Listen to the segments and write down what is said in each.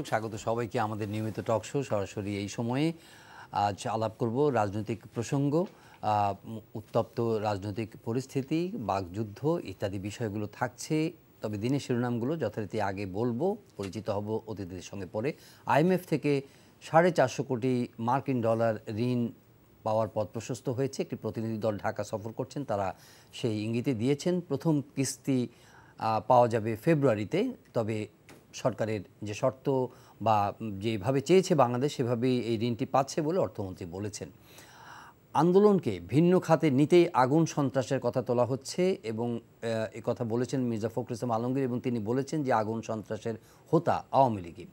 দর্শক স্বাগত সবাইকে আমাদের নিয়মিত টক শো সরাসরি এই সময়ে আজ আলাপ করব রাজনৈতিক প্রসঙ্গ উত্তপ্ত রাজনৈতিক পরিস্থিতি বাকযুদ্ধ ইত্যাদি বিষয়গুলো থাকছে তবে দিনের শিরোনামগুলো যথারীতি আগে বলবো পরিচিত হব অতিথিদের সঙ্গে পরে আইএমএফ থেকে সাড়ে চারশো কোটি মার্কিন ডলার ঋণ পাওয়ার পথ প্রশস্ত হয়েছে একটি প্রতিনিধি দল ঢাকা সফর করছেন তারা সেই ইঙ্গিতে দিয়েছেন প্রথম কিস্তি পাওয়া যাবে ফেব্রুয়ারিতে তবে সরকারের যে শর্ত বা যেভাবে চেয়েছে বাংলাদেশ সেভাবেই এই ঋণটি পাচ্ছে বলে অর্থমন্ত্রী বলেছেন আন্দোলনকে ভিন্ন খাতে নিতেই আগুন সন্ত্রাসের কথা তোলা হচ্ছে এবং এ কথা বলেছেন মির্জা ফখর ইসলাম আলমগীর এবং তিনি বলেছেন যে আগুন সন্ত্রাসের হোতা আওয়ামী লীগই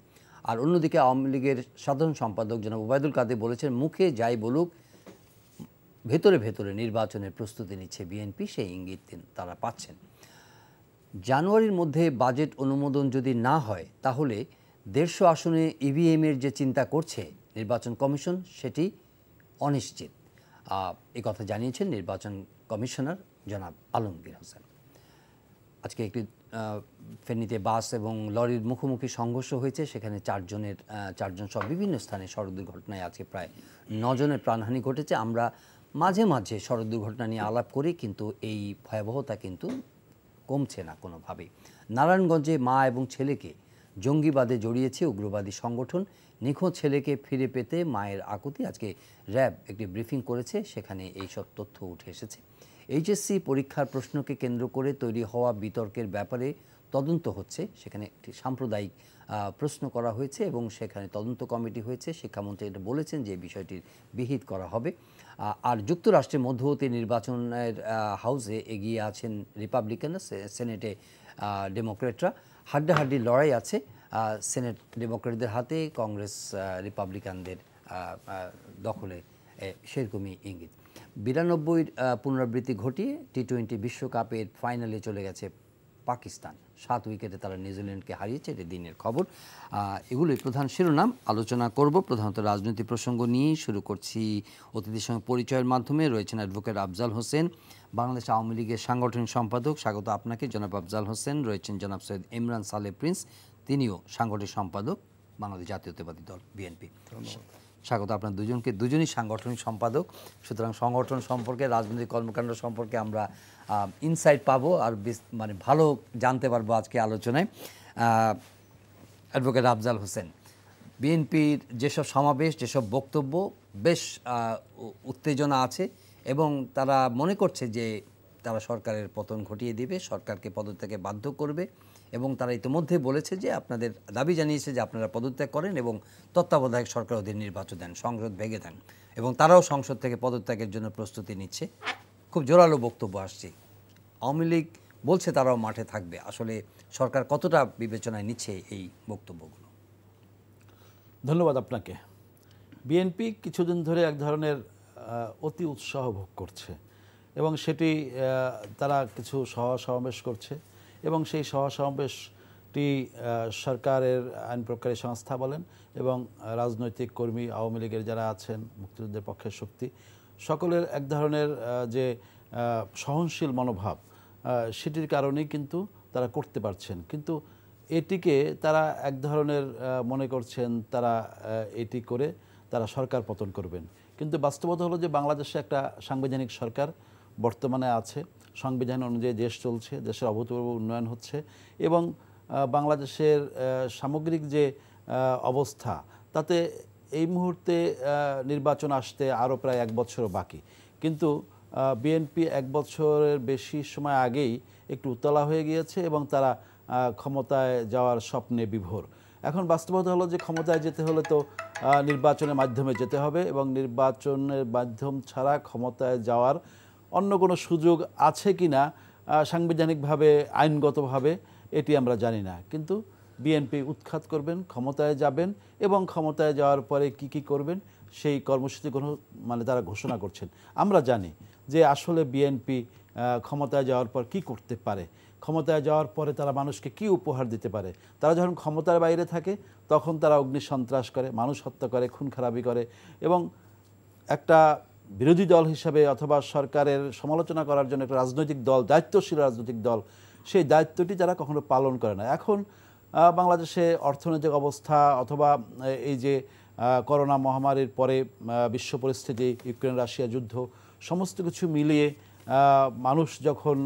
আর অন্যদিকে আওয়ামী লীগের সাধারণ সম্পাদক জনাব ওবায়দুল কাদের বলেছেন মুখে যাই বলুক ভেতরে ভেতরে নির্বাচনের প্রস্তুতি নিচ্ছে বিএনপি সেই ইঙ্গিত তারা পাচ্ছেন জানুয়ারির মধ্যে বাজেট অনুমোদন যদি না হয় তাহলে দেড়শো আসনে ইভিএমের e যে চিন্তা করছে নির্বাচন কমিশন সেটি অনিশ্চিত এ কথা জানিয়েছেন নির্বাচন কমিশনার জনাব আলমগীর হোসেন আজকে একটি ফেনীতে বাস এবং লরির মুখোমুখি সংঘর্ষ হয়েছে সেখানে চারজনের চারজন সব বিভিন্ন স্থানে সড়ক দুর্ঘটনায় আজকে প্রায় নজনের প্রাণহানি ঘটেছে আমরা মাঝে মাঝে সড়ক দুর্ঘটনা নিয়ে আলাপ করি কিন্তু এই ভয়াবহতা কিন্তু কমছে না কোনোভাবেই নারায়ণগঞ্জে মা এবং ছেলেকে জঙ্গিবাদে জড়িয়েছে উগ্রবাদী সংগঠন নিখোঁজ ছেলেকে ফিরে পেতে মায়ের আকুতি আজকে র্যাব একটি ব্রিফিং করেছে সেখানে এইসব তথ্য উঠে এসেছে এইচএসসি পরীক্ষার প্রশ্নকে কেন্দ্র করে তৈরি হওয়া বিতর্কের ব্যাপারে তদন্ত হচ্ছে সেখানে একটি সাম্প্রদায়িক প্রশ্ন করা হয়েছে এবং সেখানে তদন্ত কমিটি হয়েছে শিক্ষামন্ত্রী এটা বলেছেন যে বিষয়টির বিহিত করা হবে আর যুক্তরাষ্ট্রের মধ্যবর্তী নির্বাচনের হাউসে এগিয়ে আছেন রিপাবলিকান সেনেটে ডেমোক্রেটরা হাড্ডাহাড্ডি লড়াই আছে সেনেট ডেমোক্রেটদের হাতে কংগ্রেস রিপাবলিকানদের দখলে সেরকমই ইঙ্গিত বিরানব্বইয়ের পুনরাবৃত্তি ঘটিয়ে টি টোয়েন্টি বিশ্বকাপের ফাইনালে চলে গেছে পাকিস্তান সাত উইকেটে তারা নিউজিল্যান্ডকে হারিয়েছে এটা দিনের খবর এগুলোই প্রধান শিরোনাম আলোচনা করব প্রধানত রাজনৈতিক প্রসঙ্গ নিয়েই শুরু করছি অতিথির সঙ্গে পরিচয়ের মাধ্যমে রয়েছেন অ্যাডভোকেট আফজাল হোসেন বাংলাদেশ আওয়ামী লীগের সাংগঠনিক সম্পাদক স্বাগত আপনাকে জনাব আফজাল হোসেন রয়েছেন জনাব সৈয়দ ইমরান সালে প্রিন্স তিনিও সাংগঠনিক সম্পাদক বাংলাদেশ জাতীয়তাবাদী দল বিএনপি স্বাগত আপনার দুজনকে দুজনই সাংগঠনিক সম্পাদক সুতরাং সংগঠন সম্পর্কে রাজনৈতিক কর্মকাণ্ড সম্পর্কে আমরা ইনসাইট পাবো আর মানে ভালো জানতে পারবো আজকে আলোচনায় অ্যাডভোকেট আফজাল হোসেন বিএনপির যেসব সমাবেশ যেসব বক্তব্য বেশ উত্তেজনা আছে এবং তারা মনে করছে যে তারা সরকারের পতন ঘটিয়ে দিবে সরকারকে পদত্যাগে বাধ্য করবে এবং তারা ইতিমধ্যে বলেছে যে আপনাদের দাবি জানিয়েছে যে আপনারা পদত্যাগ করেন এবং তত্ত্বাবধায়ক সরকার অধীন নির্বাচন দেন সংসদ ভেঙে দেন এবং তারাও সংসদ থেকে পদত্যাগের জন্য প্রস্তুতি নিচ্ছে খুব জোরালো বক্তব্য আসছে আওয়ামী লীগ বলছে তারাও মাঠে থাকবে আসলে সরকার কতটা বিবেচনায় নিচ্ছে এই বক্তব্যগুলো ধন্যবাদ আপনাকে বিএনপি কিছুদিন ধরে এক ধরনের অতি উৎসাহ ভোগ করছে এবং সেটি তারা কিছু সহ সমাবেশ করছে এবং সেই সহসমাবেশটি সরকারের আইন প্রকারী সংস্থা বলেন এবং রাজনৈতিক কর্মী আওয়ামী লীগের যারা আছেন মুক্তিযুদ্ধের পক্ষের শক্তি সকলের এক ধরনের যে সহনশীল মনোভাব সেটির কারণেই কিন্তু তারা করতে পারছেন কিন্তু এটিকে তারা এক ধরনের মনে করছেন তারা এটি করে তারা সরকার পতন করবেন কিন্তু বাস্তবতা হলো যে বাংলাদেশে একটা সাংবিধানিক সরকার বর্তমানে আছে সংবিধান অনুযায়ী দেশ চলছে দেশের অভূতপূর্ব উন্নয়ন হচ্ছে এবং বাংলাদেশের সামগ্রিক যে অবস্থা তাতে এই মুহূর্তে নির্বাচন আসতে আরও প্রায় এক বছরও বাকি কিন্তু বিএনপি এক বছরের বেশি সময় আগেই একটু উতলা হয়ে গিয়েছে এবং তারা ক্ষমতায় যাওয়ার স্বপ্নে বিভোর এখন বাস্তবতা হলো যে ক্ষমতায় যেতে হলে তো নির্বাচনের মাধ্যমে যেতে হবে এবং নির্বাচনের মাধ্যম ছাড়া ক্ষমতায় যাওয়ার অন্য কোনো সুযোগ আছে কি না সাংবিধানিকভাবে আইনগতভাবে এটি আমরা জানি না কিন্তু বিএনপি উৎখাত করবেন ক্ষমতায় যাবেন এবং ক্ষমতায় যাওয়ার পরে কি কি করবেন সেই কর্মসূচি কোনো মানে তারা ঘোষণা করছেন আমরা জানি যে আসলে বিএনপি ক্ষমতায় যাওয়ার পর কি করতে পারে ক্ষমতায় যাওয়ার পরে তারা মানুষকে কি উপহার দিতে পারে তারা যখন ক্ষমতার বাইরে থাকে তখন তারা অগ্নি সন্ত্রাস করে মানুষ হত্যা করে খুন খারাপি করে এবং একটা বিরোধী দল হিসাবে অথবা সরকারের সমালোচনা করার জন্য একটা রাজনৈতিক দল দায়িত্বশীল রাজনৈতিক দল সেই দায়িত্বটি তারা কখনো পালন করে না এখন বাংলাদেশে অর্থনৈতিক অবস্থা অথবা এই যে করোনা মহামারীর পরে বিশ্ব পরিস্থিতি ইউক্রেন রাশিয়া যুদ্ধ সমস্ত কিছু মিলিয়ে মানুষ যখন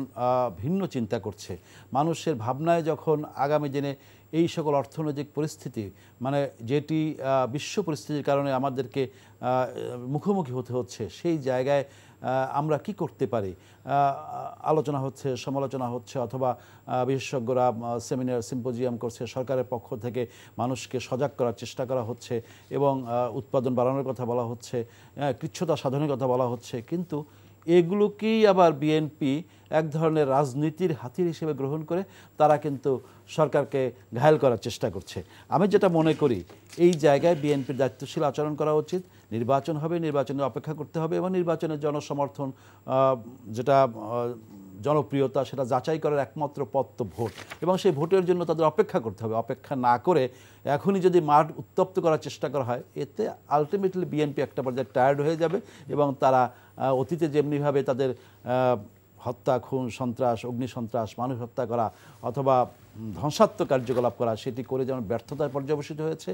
ভিন্ন চিন্তা করছে মানুষের ভাবনায় যখন আগামী দিনে এই সকল অর্থনৈতিক পরিস্থিতি মানে যেটি বিশ্ব পরিস্থিতির কারণে আমাদেরকে মুখোমুখি হতে হচ্ছে সেই জায়গায় আমরা কি করতে পারি আলোচনা হচ্ছে সমালোচনা হচ্ছে অথবা বিশেষজ্ঞরা সেমিনার সিম্পোজিয়াম করছে সরকারের পক্ষ থেকে মানুষকে সজাগ করার চেষ্টা করা হচ্ছে এবং উৎপাদন বাড়ানোর কথা বলা হচ্ছে কৃচ্ছতা সাধনের কথা বলা হচ্ছে কিন্তু এগুলোকেই আবার বিএনপি এক ধরনের রাজনীতির হাতির হিসেবে গ্রহণ করে তারা কিন্তু সরকারকে ঘায়ল করার চেষ্টা করছে আমি যেটা মনে করি এই জায়গায় বিএনপির দায়িত্বশীল আচরণ করা উচিত নির্বাচন হবে নির্বাচনে অপেক্ষা করতে হবে এবং নির্বাচনের জনসমর্থন যেটা জনপ্রিয়তা সেটা যাচাই করার একমাত্র পথ তো ভোট এবং সেই ভোটের জন্য তাদের অপেক্ষা করতে হবে অপেক্ষা না করে এখনই যদি মাঠ উত্তপ্ত করার চেষ্টা করা হয় এতে আলটিমেটলি বিএনপি একটা পর্যায়ে টায়ার্ড হয়ে যাবে এবং তারা অতীতে যেমনিভাবে তাদের হত্যা খুন সন্ত্রাস অগ্নিসন্ত্রাস মানুষ হত্যা করা অথবা ধ্বংসাত্মক কার্যকলাপ করা সেটি করে যেমন ব্যর্থতায় পর্যবেসিত হয়েছে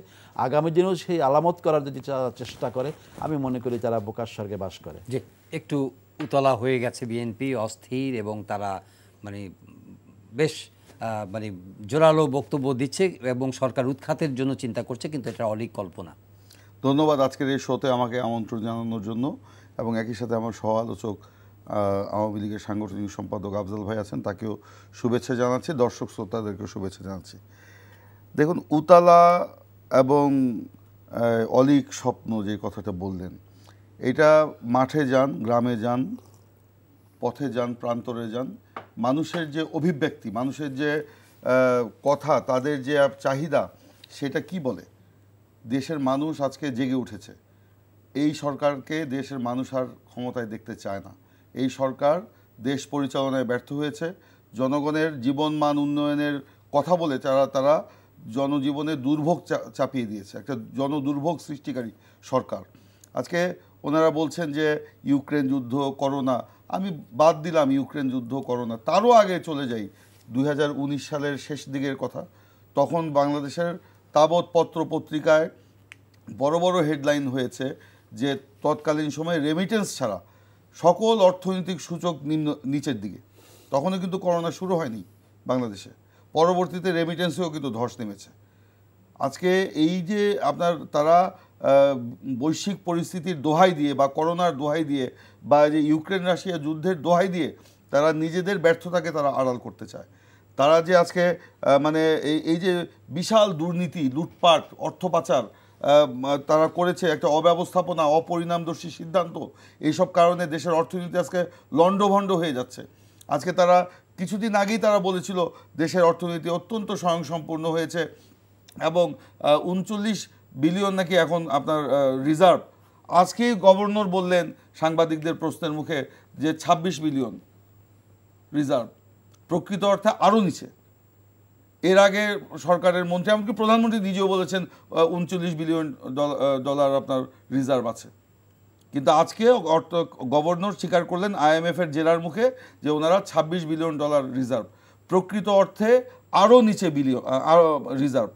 আগামী দিনেও সেই আলামত করার যদি তারা চেষ্টা করে আমি মনে করি তারা বোকার স্বর্গে বাস করে যে একটু উতলা হয়ে গেছে বিএনপি অস্থির এবং তারা মানে বেশ মানে জোরালো বক্তব্য দিচ্ছে এবং সরকার উৎখাতের জন্য চিন্তা করছে কিন্তু এটা অলিক কল্পনা ধন্যবাদ আজকের এই শোতে আমাকে আমন্ত্রণ জানানোর জন্য এবং একই সাথে আমার সহ আলোচক আওয়ামী লীগের সাংগঠনিক সম্পাদক আফজাল ভাই আছেন তাকেও শুভেচ্ছা জানাচ্ছি দর্শক শ্রোতাদেরকেও শুভেচ্ছা জানাচ্ছি দেখুন উতালা এবং অলিক স্বপ্ন যে কথাটা বললেন এটা মাঠে যান গ্রামে যান পথে যান প্রান্তরে যান মানুষের যে অভিব্যক্তি মানুষের যে কথা তাদের যে চাহিদা সেটা কি বলে দেশের মানুষ আজকে জেগে উঠেছে এই সরকারকে দেশের মানুষ আর ক্ষমতায় দেখতে চায় না এই সরকার দেশ পরিচালনায় ব্যর্থ হয়েছে জনগণের জীবনমান উন্নয়নের কথা বলে তারা তারা জনজীবনে দুর্ভোগ চাপিয়ে দিয়েছে একটা জনদুর্ভোগ সৃষ্টিকারী সরকার আজকে ওনারা বলছেন যে ইউক্রেন যুদ্ধ করোনা আমি বাদ দিলাম ইউক্রেন যুদ্ধ করোনা তারও আগে চলে যাই দুই সালের শেষ দিকের কথা তখন বাংলাদেশের তাবৎ পত্র পত্রিকায় বড় বড় হেডলাইন হয়েছে যে তৎকালীন সময়ে রেমিটেন্স ছাড়া সকল অর্থনৈতিক সূচক নিম্ন নিচের দিকে তখনও কিন্তু করোনা শুরু হয়নি বাংলাদেশে পরবর্তীতে রেমিটেন্সেও কিন্তু ধস নেমেছে আজকে এই যে আপনার তারা বৈশ্বিক পরিস্থিতির দোহাই দিয়ে বা করোনার দোহাই দিয়ে বা যে ইউক্রেন রাশিয়া যুদ্ধের দোহাই দিয়ে তারা নিজেদের ব্যর্থতাকে তারা আড়াল করতে চায় তারা যে আজকে মানে এই যে বিশাল দুর্নীতি লুটপাট অর্থ পাচার তারা করেছে একটা অব্যবস্থাপনা অপরিণামদর্শী সিদ্ধান্ত এইসব কারণে দেশের অর্থনীতি আজকে লণ্ডভণ্ড হয়ে যাচ্ছে আজকে তারা কিছুদিন আগেই তারা বলেছিল দেশের অর্থনীতি অত্যন্ত স্বয়ংসম্পূর্ণ হয়েছে এবং উনচল্লিশ বিলিয়ন নাকি এখন আপনার রিজার্ভ আজকেই গভর্নর বললেন সাংবাদিকদের প্রশ্নের মুখে যে ২৬ বিলিয়ন রিজার্ভ প্রকৃত অর্থে আরও নিচে এর আগে সরকারের মন্ত্রী এমনকি প্রধানমন্ত্রী নিজেও বলেছেন উনচল্লিশ বিলিয়ন ডলার আপনার রিজার্ভ আছে কিন্তু আজকে অর্থ গভর্নর স্বীকার করলেন আইএমএফের জেলার মুখে যে ওনারা ২৬ বিলিয়ন ডলার রিজার্ভ প্রকৃত অর্থে আরও নিচে বিলিয়ন আরও রিজার্ভ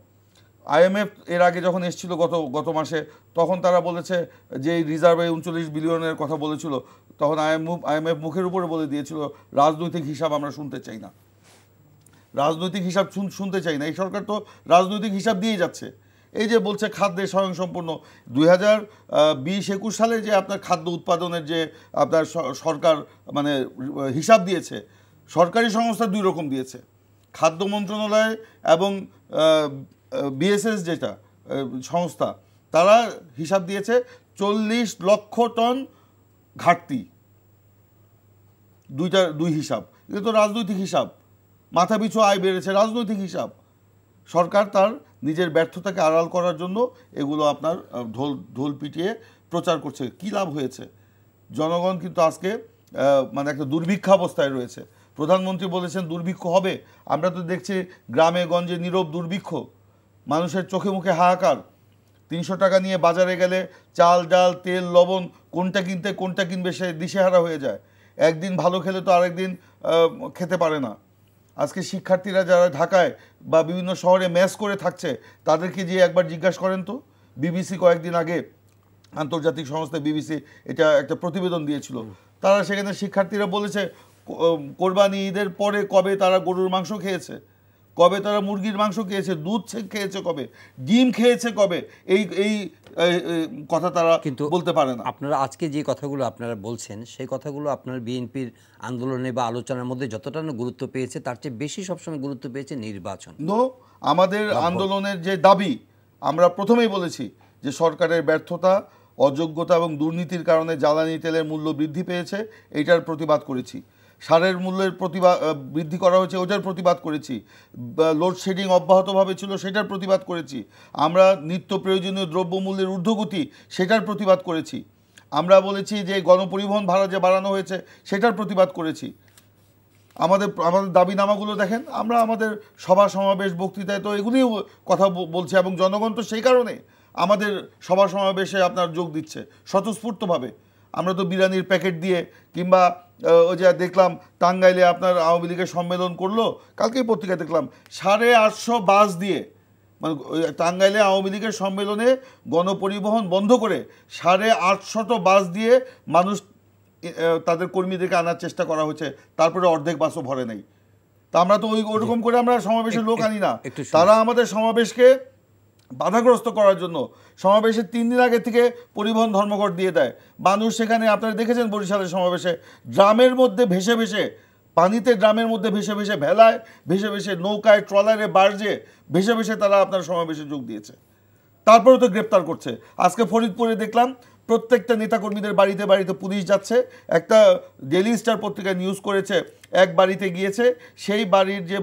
আইএমএফ এর আগে যখন এসেছিল গত গত মাসে তখন তারা বলেছে যে রিজার্ভে উনচল্লিশ বিলিয়নের কথা বলেছিল তখন আইএমএফ আইএমএফ মুখের উপরে বলে দিয়েছিল রাজনৈতিক হিসাব আমরা শুনতে চাই না রাজনৈতিক হিসাব শুনতে চাই না এই সরকার তো রাজনৈতিক হিসাব দিয়ে যাচ্ছে এই যে বলছে খাদ্যে স্বয়ংসম্পূর্ণ দুই হাজার বিশ একুশ সালে যে আপনার খাদ্য উৎপাদনের যে আপনার সরকার মানে হিসাব দিয়েছে সরকারি সংস্থা দুই রকম দিয়েছে খাদ্য মন্ত্রণালয় এবং বিএসএস যেটা সংস্থা তারা হিসাব দিয়েছে চল্লিশ লক্ষ টন ঘাটতি দুইটা দুই হিসাব এটা তো রাজনৈতিক হিসাব মাথাপিছু আয় বেড়েছে রাজনৈতিক হিসাব সরকার তার নিজের ব্যর্থতাকে আড়াল করার জন্য এগুলো আপনার ঢোল ঢোল পিটিয়ে প্রচার করছে কি লাভ হয়েছে জনগণ কিন্তু আজকে মানে একটা দুর্ভিক্ষা অবস্থায় রয়েছে প্রধানমন্ত্রী বলেছেন দুর্ভিক্ষ হবে আমরা তো দেখছি গ্রামে গঞ্জে নীরব দুর্ভিক্ষ মানুষের চোখে মুখে হাহাকার তিনশো টাকা নিয়ে বাজারে গেলে চাল ডাল তেল লবণ কোনটা কিনতে কোনটা কিনবে সে দিশেহারা হয়ে যায় একদিন ভালো খেলে তো আরেকদিন খেতে পারে না আজকে শিক্ষার্থীরা যারা ঢাকায় বা বিভিন্ন শহরে ম্যাচ করে থাকছে তাদেরকে যে একবার জিজ্ঞাসা করেন তো বিবিসি কয়েকদিন আগে আন্তর্জাতিক সংস্থা বিবিসি এটা একটা প্রতিবেদন দিয়েছিল তারা সেখানে শিক্ষার্থীরা বলেছে কোরবানি ঈদের পরে কবে তারা গরুর মাংস খেয়েছে কবে তারা মুরগির মাংস খেয়েছে দুধ খেয়েছে কবে ডিম খেয়েছে কবে এই এই কথা তারা কিন্তু বলতে পারে না আপনারা আজকে যে কথাগুলো আপনারা বলছেন সেই কথাগুলো আপনার বিএনপির আন্দোলনে বা আলোচনার মধ্যে যতটা গুরুত্ব পেয়েছে তার চেয়ে বেশি সবসময় গুরুত্ব পেয়েছে নির্বাচন নো আমাদের আন্দোলনের যে দাবি আমরা প্রথমেই বলেছি যে সরকারের ব্যর্থতা অযোগ্যতা এবং দুর্নীতির কারণে জ্বালানি তেলের মূল্য বৃদ্ধি পেয়েছে এটার প্রতিবাদ করেছি সারের মূল্যের প্রতিবাদ বৃদ্ধি করা হয়েছে ওটার প্রতিবাদ করেছি লোডশেডিং অব্যাহতভাবে ছিল সেটার প্রতিবাদ করেছি আমরা নিত্য প্রয়োজনীয় দ্রব্যমূল্যের ঊর্ধ্বগতি সেটার প্রতিবাদ করেছি আমরা বলেছি যে গণপরিবহন ভাড়া যে বাড়ানো হয়েছে সেটার প্রতিবাদ করেছি আমাদের আমাদের দাবিনামাগুলো দেখেন আমরা আমাদের সভা সমাবেশ বক্তৃতায় তো এগুলিও কথা বলছি এবং জনগণ তো সেই কারণে আমাদের সভা সমাবেশে আপনার যোগ দিচ্ছে স্বতঃস্ফূর্তভাবে আমরা তো বিরিয়ানির প্যাকেট দিয়ে কিংবা ওই যে দেখলাম টাঙ্গাইলে আপনার আওয়ামী লীগের সম্মেলন করলো কালকেই পত্রিকা দেখলাম সাড়ে আটশো বাস দিয়ে মানে টাঙ্গাইলে আওয়ামী লীগের সম্মেলনে গণপরিবহন বন্ধ করে সাড়ে আটশত বাস দিয়ে মানুষ তাদের কর্মীদেরকে আনার চেষ্টা করা হচ্ছে তারপরে অর্ধেক বাসও ভরে নেই তা আমরা তো ওই ওরকম করে আমরা সমাবেশের লোক আনি না তারা আমাদের সমাবেশকে বাধাগ্রস্ত করার জন্য সমাবেশের তিন দিন আগে থেকে পরিবহন ধর্মঘট দিয়ে দেয় মানুষ সেখানে আপনারা দেখেছেন বরিশালের সমাবেশে ড্রামের মধ্যে ভেসে ভেসে পানিতে ড্রামের মধ্যে ভেসে ভেসে ভেলায় ভেসে ভেসে নৌকায় ট্রলারে বার্জে ভেসে ভেসে তারা আপনার সমাবেশে যোগ দিয়েছে তারপরে তো গ্রেপ্তার করছে আজকে ফরিদপুরে দেখলাম প্রত্যেকটা নেতাকর্মীদের বাড়িতে বাড়িতে পুলিশ যাচ্ছে একটা ডেলি স্টার পত্রিকা নিউজ করেছে এক বাড়িতে গিয়েছে সেই বাড়ির যে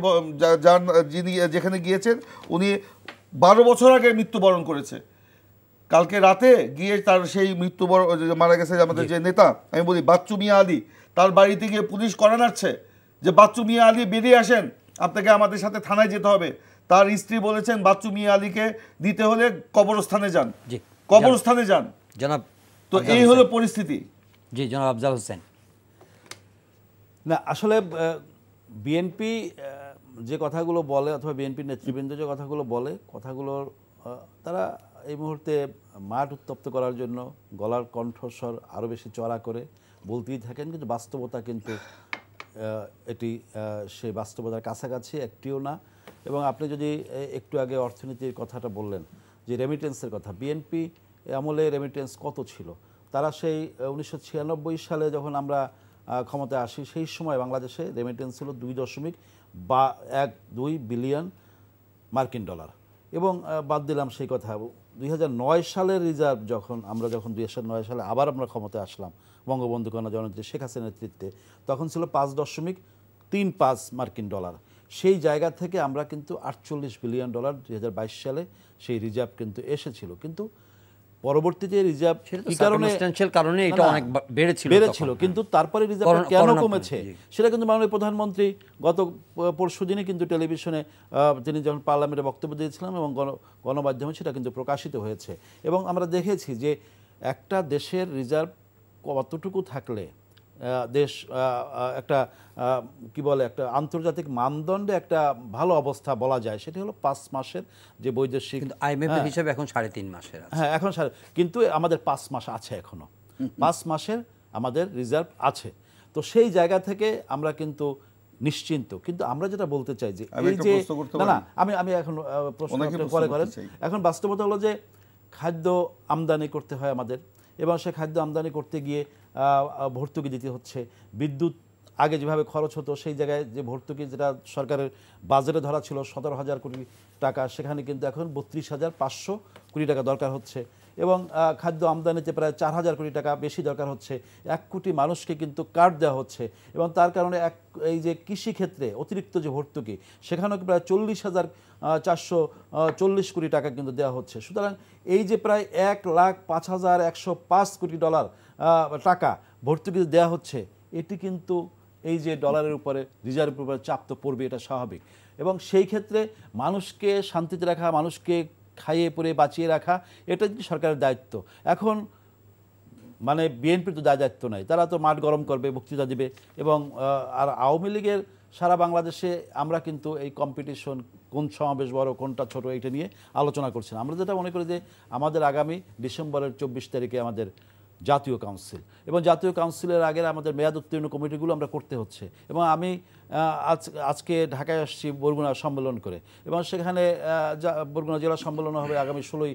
যিনি যেখানে গিয়েছেন উনি বারো বছর আগে মৃত্যুবরণ করেছে কালকে রাতে গিয়ে তার সেই মৃত্যুবরণ মারা গেছে আমাদের যে নেতা আমি বলি বাচ্চু মিয়া আলী তার বাড়িতে গিয়ে পুলিশ করা নাচ্ছে যে বাচ্চু মিয়া আলী বেরিয়ে আসেন আপনাকে আমাদের সাথে থানায় যেতে হবে তার স্ত্রী বলেছেন বাচ্চু মিয়া আলীকে দিতে হলে কবরস্থানে যান কবরস্থানে যান জনাব তো এই হলো পরিস্থিতি জি জনাব আফজাল হোসেন না আসলে বিএনপি যে কথাগুলো বলে অথবা বিএনপির নেতৃবৃন্দ যে কথাগুলো বলে কথাগুলোর তারা এই মুহূর্তে মাঠ উত্তপ্ত করার জন্য গলার কণ্ঠস্বর আরও বেশি চড়া করে বলতেই থাকেন কিন্তু বাস্তবতা কিন্তু এটি সে বাস্তবতার কাছাকাছি একটিও না এবং আপনি যদি একটু আগে অর্থনীতির কথাটা বললেন যে রেমিটেন্সের কথা বিএনপি আমলে রেমিটেন্স কত ছিল তারা সেই উনিশশো সালে যখন আমরা ক্ষমতায় আসি সেই সময় বাংলাদেশে রেমিটেন্স ছিল দুই দশমিক বা এক দুই বিলিয়ন মার্কিন ডলার এবং বাদ দিলাম সেই কথা দুই সালের রিজার্ভ যখন আমরা যখন দুই সালে আবার আমরা ক্ষমতায় আসলাম বঙ্গবন্ধু কন্যা জননেত্রী শেখ হাসিনার নেতৃত্বে তখন ছিল পাঁচ দশমিক তিন পাঁচ মার্কিন ডলার সেই জায়গা থেকে আমরা কিন্তু আটচল্লিশ বিলিয়ন ডলার দুই সালে সেই রিজার্ভ কিন্তু এসেছিল কিন্তু পরবর্তীতে রিজার্ভ কি কারণে কারণে এটা অনেক বেড়েছিল বেড়েছিল কিন্তু তারপরে রিজার্ভ কেন কমেছে সেটা কিন্তু মাননীয় প্রধানমন্ত্রী গত পরশু দিনে কিন্তু টেলিভিশনে তিনি যখন পার্লামেন্টে বক্তব্য দিয়েছিলাম এবং গণমাধ্যমে সেটা কিন্তু প্রকাশিত হয়েছে এবং আমরা দেখেছি যে একটা দেশের রিজার্ভ কতটুকু থাকলে দেশ একটা কি বলে একটা আন্তর্জাতিক মানদণ্ডে একটা ভালো অবস্থা বলা যায় সেটি হলো পাঁচ মাসের যে বৈদেশিক হ্যাঁ। হিসাবে এখন সাড়ে তিন মাসের হ্যাঁ এখন সাড়ে কিন্তু আমাদের পাঁচ মাস আছে এখনও পাঁচ মাসের আমাদের রিজার্ভ আছে তো সেই জায়গা থেকে আমরা কিন্তু নিশ্চিন্ত কিন্তু আমরা যেটা বলতে চাই যে এই যে না আমি আমি এখন প্রশ্ন করে করেন এখন বাস্তবতা হলো যে খাদ্য আমদানি করতে হয় আমাদের এবং সে খাদ্য আমদানি করতে গিয়ে ভর্তুকি দিতে হচ্ছে বিদ্যুৎ আগে যেভাবে খরচ হতো সেই জায়গায় যে ভর্তুকি যেটা সরকারের বাজারে ধরা ছিল সতেরো হাজার কোটি টাকা সেখানে কিন্তু এখন বত্রিশ হাজার পাঁচশো কোটি টাকা দরকার হচ্ছে এবং খাদ্য আমদানিতে প্রায় চার হাজার কোটি টাকা বেশি দরকার হচ্ছে এক কোটি মানুষকে কিন্তু কার্ড দেওয়া হচ্ছে এবং তার কারণে এক এই যে কৃষিক্ষেত্রে অতিরিক্ত যে ভর্তুকি সেখানেও প্রায় চল্লিশ হাজার চারশো চল্লিশ কোটি টাকা কিন্তু দেওয়া হচ্ছে সুতরাং এই যে প্রায় এক লাখ পাঁচ হাজার একশো পাঁচ কোটি ডলার টাকা ভর্তুকি দেওয়া হচ্ছে এটি কিন্তু এই যে ডলারের উপরে রিজার্ভের উপরে চাপ তো পড়বে এটা স্বাভাবিক এবং সেই ক্ষেত্রে মানুষকে শান্তিতে রাখা মানুষকে খাইয়ে পরে বাঁচিয়ে রাখা এটা কিন্তু সরকারের দায়িত্ব এখন মানে বিএনপির তো দায় দায়িত্ব নাই তারা তো মাঠ গরম করবে বক্তৃতা দিবে এবং আর আওয়ামী লীগের সারা বাংলাদেশে আমরা কিন্তু এই কম্পিটিশন কোন সমাবেশ বড় কোনটা ছোট এটা নিয়ে আলোচনা করছিলাম আমরা যেটা মনে করি যে আমাদের আগামী ডিসেম্বরের চব্বিশ তারিখে আমাদের জাতীয় কাউন্সিল এবং জাতীয় কাউন্সিলের আগে আমাদের মেয়াদ উত্তীর্ণ কমিটিগুলো আমরা করতে হচ্ছে এবং আমি আজ আজকে ঢাকায় আসছি বরগুনা সম্মেলন করে এবং সেখানে বরগুনা জেলা সম্মেলন হবে আগামী ষোলোই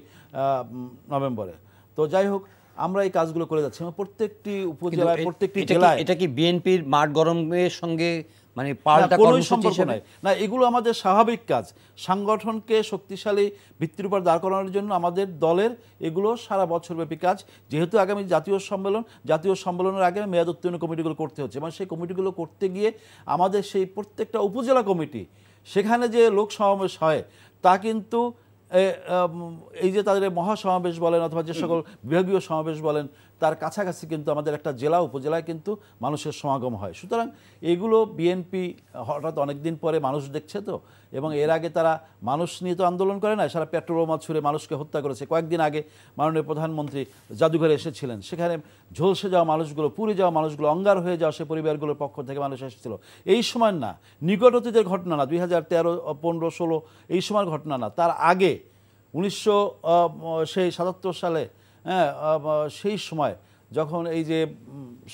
নভেম্বরে তো যাই হোক আমরা এই কাজগুলো করে যাচ্ছি প্রত্যেকটি উপজেলায় প্রত্যেকটি জেলায় এটা কি বিএনপির মাঠ গরমের সঙ্গে মানে পাল্টা সম্পর্ক নাই না এগুলো আমাদের স্বাভাবিক কাজ সংগঠনকে শক্তিশালী ভিত্তির উপর দাঁড় করানোর জন্য আমাদের দলের এগুলো সারা বছরব্যাপী কাজ যেহেতু আগামী জাতীয় সম্মেলন জাতীয় সম্মেলনের আগে মেয়াদ উত্তীর্ণ কমিটিগুলো করতে হচ্ছে এবং সেই কমিটিগুলো করতে গিয়ে আমাদের সেই প্রত্যেকটা উপজেলা কমিটি সেখানে যে লোক সমাবেশ হয় তা কিন্তু এই যে তাদের মহাসমাবেশ বলেন অথবা যে সকল বিভাগীয় সমাবেশ বলেন তার কাছাকাছি কিন্তু আমাদের একটা জেলা উপজেলায় কিন্তু মানুষের সমাগম হয় সুতরাং এগুলো বিএনপি হঠাৎ অনেকদিন পরে মানুষ দেখছে তো এবং এর আগে তারা মানুষ নিয়ে তো আন্দোলন করে না সারা পেট্রোল বোমা ছুড়ে মানুষকে হত্যা করেছে কয়েকদিন আগে মাননীয় প্রধানমন্ত্রী জাদুঘরে এসেছিলেন সেখানে ঝলসে যাওয়া মানুষগুলো পুড়ে যাওয়া মানুষগুলো অঙ্গার হয়ে যাওয়া সে পরিবারগুলোর পক্ষ থেকে মানুষ এসেছিল এই সময় না নিকট অতীতের ঘটনা না দুই হাজার তেরো পনেরো ষোলো এই সময়ের ঘটনা না তার আগে উনিশশো সেই সাতাত্তর সালে হ্যাঁ, সেই সময় যখন এই যে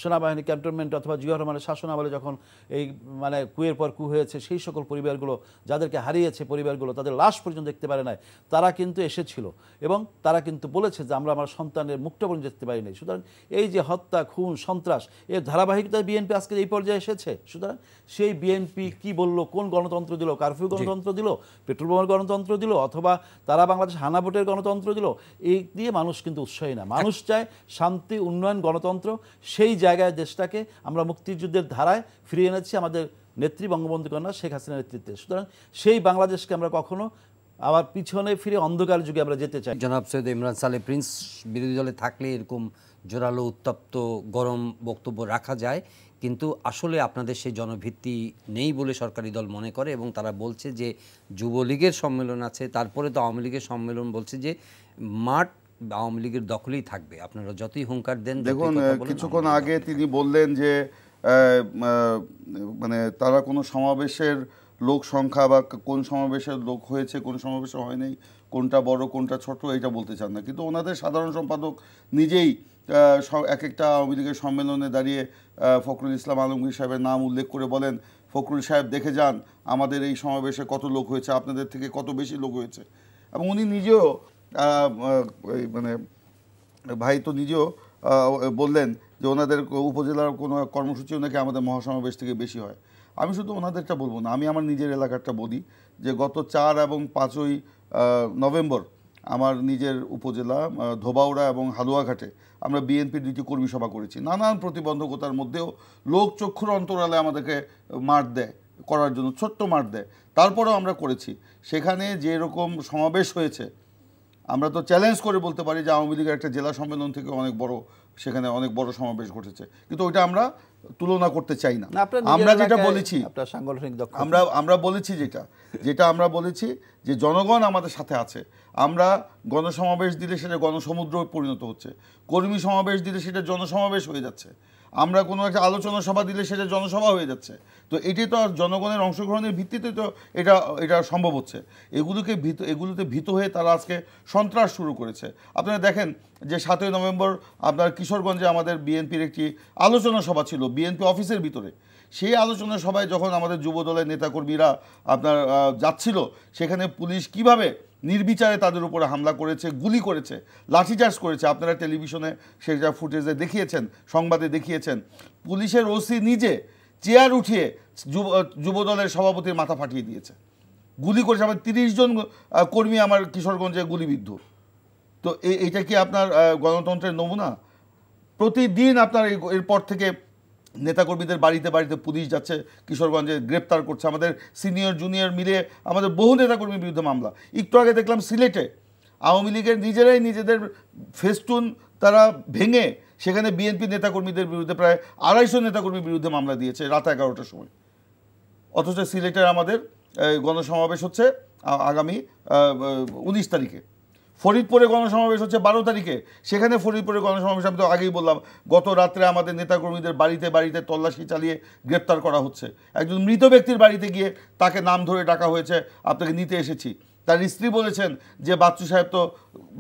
সেনাবাহিনী ক্যান্টনমেন্ট অথবা জিয়া রহমানের শাসন আমলে যখন এই মানে কুয়ের পর কু হয়েছে সেই সকল পরিবারগুলো যাদেরকে হারিয়েছে পরিবারগুলো তাদের লাশ পর্যন্ত দেখতে পারে নাই তারা কিন্তু এসেছিল এবং তারা কিন্তু বলেছে যে আমরা আমার সন্তানের মুক্ত পর্যন্ত দেখতে পারি নাই সুতরাং এই যে হত্যা খুন সন্ত্রাস এর ধারাবাহিকতায় বিএনপি আজকে এই পর্যায়ে এসেছে সুতরাং সেই বিএনপি কি বলল কোন গণতন্ত্র দিল কারফিউ গণতন্ত্র দিল পেট্রোল বোমার গণতন্ত্র দিল অথবা তারা বাংলাদেশ হানাভোটের গণতন্ত্র দিল এই দিয়ে মানুষ কিন্তু উৎসাহী না মানুষ চায় শান্তি উন্নয়ন উন্নয়ন গণতন্ত্র সেই জায়গায় দেশটাকে আমরা মুক্তিযুদ্ধের ধারায় ফিরিয়ে এনেছি আমাদের নেত্রী বঙ্গবন্ধু কন্যা শেখ হাসিনার নেতৃত্বে সুতরাং সেই বাংলাদেশকে আমরা কখনো আবার পিছনে ফিরে অন্ধকার যুগে আমরা যেতে চাই জনাব সৈয়দ ইমরান সালে প্রিন্স বিরোধী দলে থাকলে এরকম জোরালো উত্তপ্ত গরম বক্তব্য রাখা যায় কিন্তু আসলে আপনাদের সেই জনভিত্তি নেই বলে সরকারি দল মনে করে এবং তারা বলছে যে যুবলীগের সম্মেলন আছে তারপরে তো আওয়ামী লীগের সম্মেলন বলছে যে মাঠ আওয়ামী লীগের দখলেই থাকবে আপনারা যতই হুঙ্কার দেন দেখুন কিছুক্ষণ আগে তিনি বললেন যে মানে তারা কোনো সমাবেশের লোক সংখ্যা বা কোন সমাবেশের লোক হয়েছে কোন সমাবেশে হয়নি কোনটা বড় কোনটা ছোট এটা বলতে চান না কিন্তু ওনাদের সাধারণ সম্পাদক নিজেই এক একটা আওয়ামী লীগের সম্মেলনে দাঁড়িয়ে ফখরুল ইসলাম আলমগীর সাহেবের নাম উল্লেখ করে বলেন ফখরুল সাহেব দেখে যান আমাদের এই সমাবেশে কত লোক হয়েছে আপনাদের থেকে কত বেশি লোক হয়েছে এবং উনি নিজেও মানে ভাই তো নিজেও বললেন যে ওনাদের উপজেলার কোনো কর্মসূচি নাকি আমাদের মহাসমাবেশ থেকে বেশি হয় আমি শুধু ওনাদেরটা বলবো না আমি আমার নিজের এলাকাটা বলি যে গত চার এবং পাঁচই নভেম্বর আমার নিজের উপজেলা ধোবাউড়া এবং হালুয়াঘাটে আমরা বিএনপির দুটি কর্মী সভা করেছি নানান প্রতিবন্ধকতার মধ্যেও লোক চক্ষুর অন্তরালে আমাদেরকে মার দেয় করার জন্য ছোট্ট মার দেয় তারপরেও আমরা করেছি সেখানে যে রকম সমাবেশ হয়েছে আমরা তো চ্যালেঞ্জ করে বলতে পারি যে আওয়ামী লীগের একটা জেলা সম্মেলন থেকে অনেক বড় সেখানে অনেক বড় সমাবেশ ঘটেছে কিন্তু ওইটা আমরা তুলনা করতে চাই না আমরা যেটা বলেছি আমরা আমরা বলেছি যেটা যেটা আমরা বলেছি যে জনগণ আমাদের সাথে আছে আমরা গণসমাবেশ দিলে সেটা গণসমুদ্র পরিণত হচ্ছে কর্মী সমাবেশ দিলে সেটা জনসমাবেশ হয়ে যাচ্ছে আমরা কোনো একটা আলোচনা সভা দিলে সেটা জনসভা হয়ে যাচ্ছে তো এটি তো আর জনগণের অংশগ্রহণের ভিত্তিতে তো এটা এটা সম্ভব হচ্ছে এগুলোকে ভীত এগুলোতে ভীত হয়ে তারা আজকে সন্ত্রাস শুরু করেছে আপনারা দেখেন যে সাতই নভেম্বর আপনার কিশোরগঞ্জে আমাদের বিএনপির একটি আলোচনা সভা ছিল বিএনপি অফিসের ভিতরে সেই আলোচনা সভায় যখন আমাদের যুব দলের নেতাকর্মীরা আপনার যাচ্ছিল সেখানে পুলিশ কিভাবে নির্বিচারে তাদের উপরে হামলা করেছে গুলি করেছে লাঠিচার্জ করেছে আপনারা টেলিভিশনে সে যা ফুটেজে দেখিয়েছেন সংবাদে দেখিয়েছেন পুলিশের ওসি নিজে চেয়ার উঠিয়ে যুব যুবদলের সভাপতির মাথা ফাটিয়ে দিয়েছে গুলি করেছে আমার তিরিশ জন কর্মী আমার কিশোরগঞ্জে গুলিবিদ্ধ তো এইটা কি আপনার গণতন্ত্রের নমুনা প্রতিদিন আপনার এরপর থেকে নেতাকর্মীদের বাড়িতে বাড়িতে পুলিশ যাচ্ছে কিশোরগঞ্জে গ্রেপ্তার করছে আমাদের সিনিয়র জুনিয়র মিলে আমাদের বহু নেতাকর্মীর বিরুদ্ধে মামলা একটু আগে দেখলাম সিলেটে আওয়ামী লীগের নিজেরাই নিজেদের ফেস্টুন তারা ভেঙে সেখানে বিএনপি নেতাকর্মীদের বিরুদ্ধে প্রায় আড়াইশো নেতাকর্মীর বিরুদ্ধে মামলা দিয়েছে রাত এগারোটার সময় অথচ সিলেটের আমাদের গণসমাবেশ হচ্ছে আগামী উনিশ তারিখে ফরিদপুরে গণসমাবেশ হচ্ছে বারো তারিখে সেখানে ফরিদপুরে গণসমাবেশ আমি তো আগেই বললাম গত রাত্রে আমাদের নেতাকর্মীদের বাড়িতে বাড়িতে তল্লাশি চালিয়ে গ্রেপ্তার করা হচ্ছে একজন মৃত ব্যক্তির বাড়িতে গিয়ে তাকে নাম ধরে ডাকা হয়েছে আপনাকে নিতে এসেছি তার স্ত্রী বলেছেন যে বাচ্চু সাহেব তো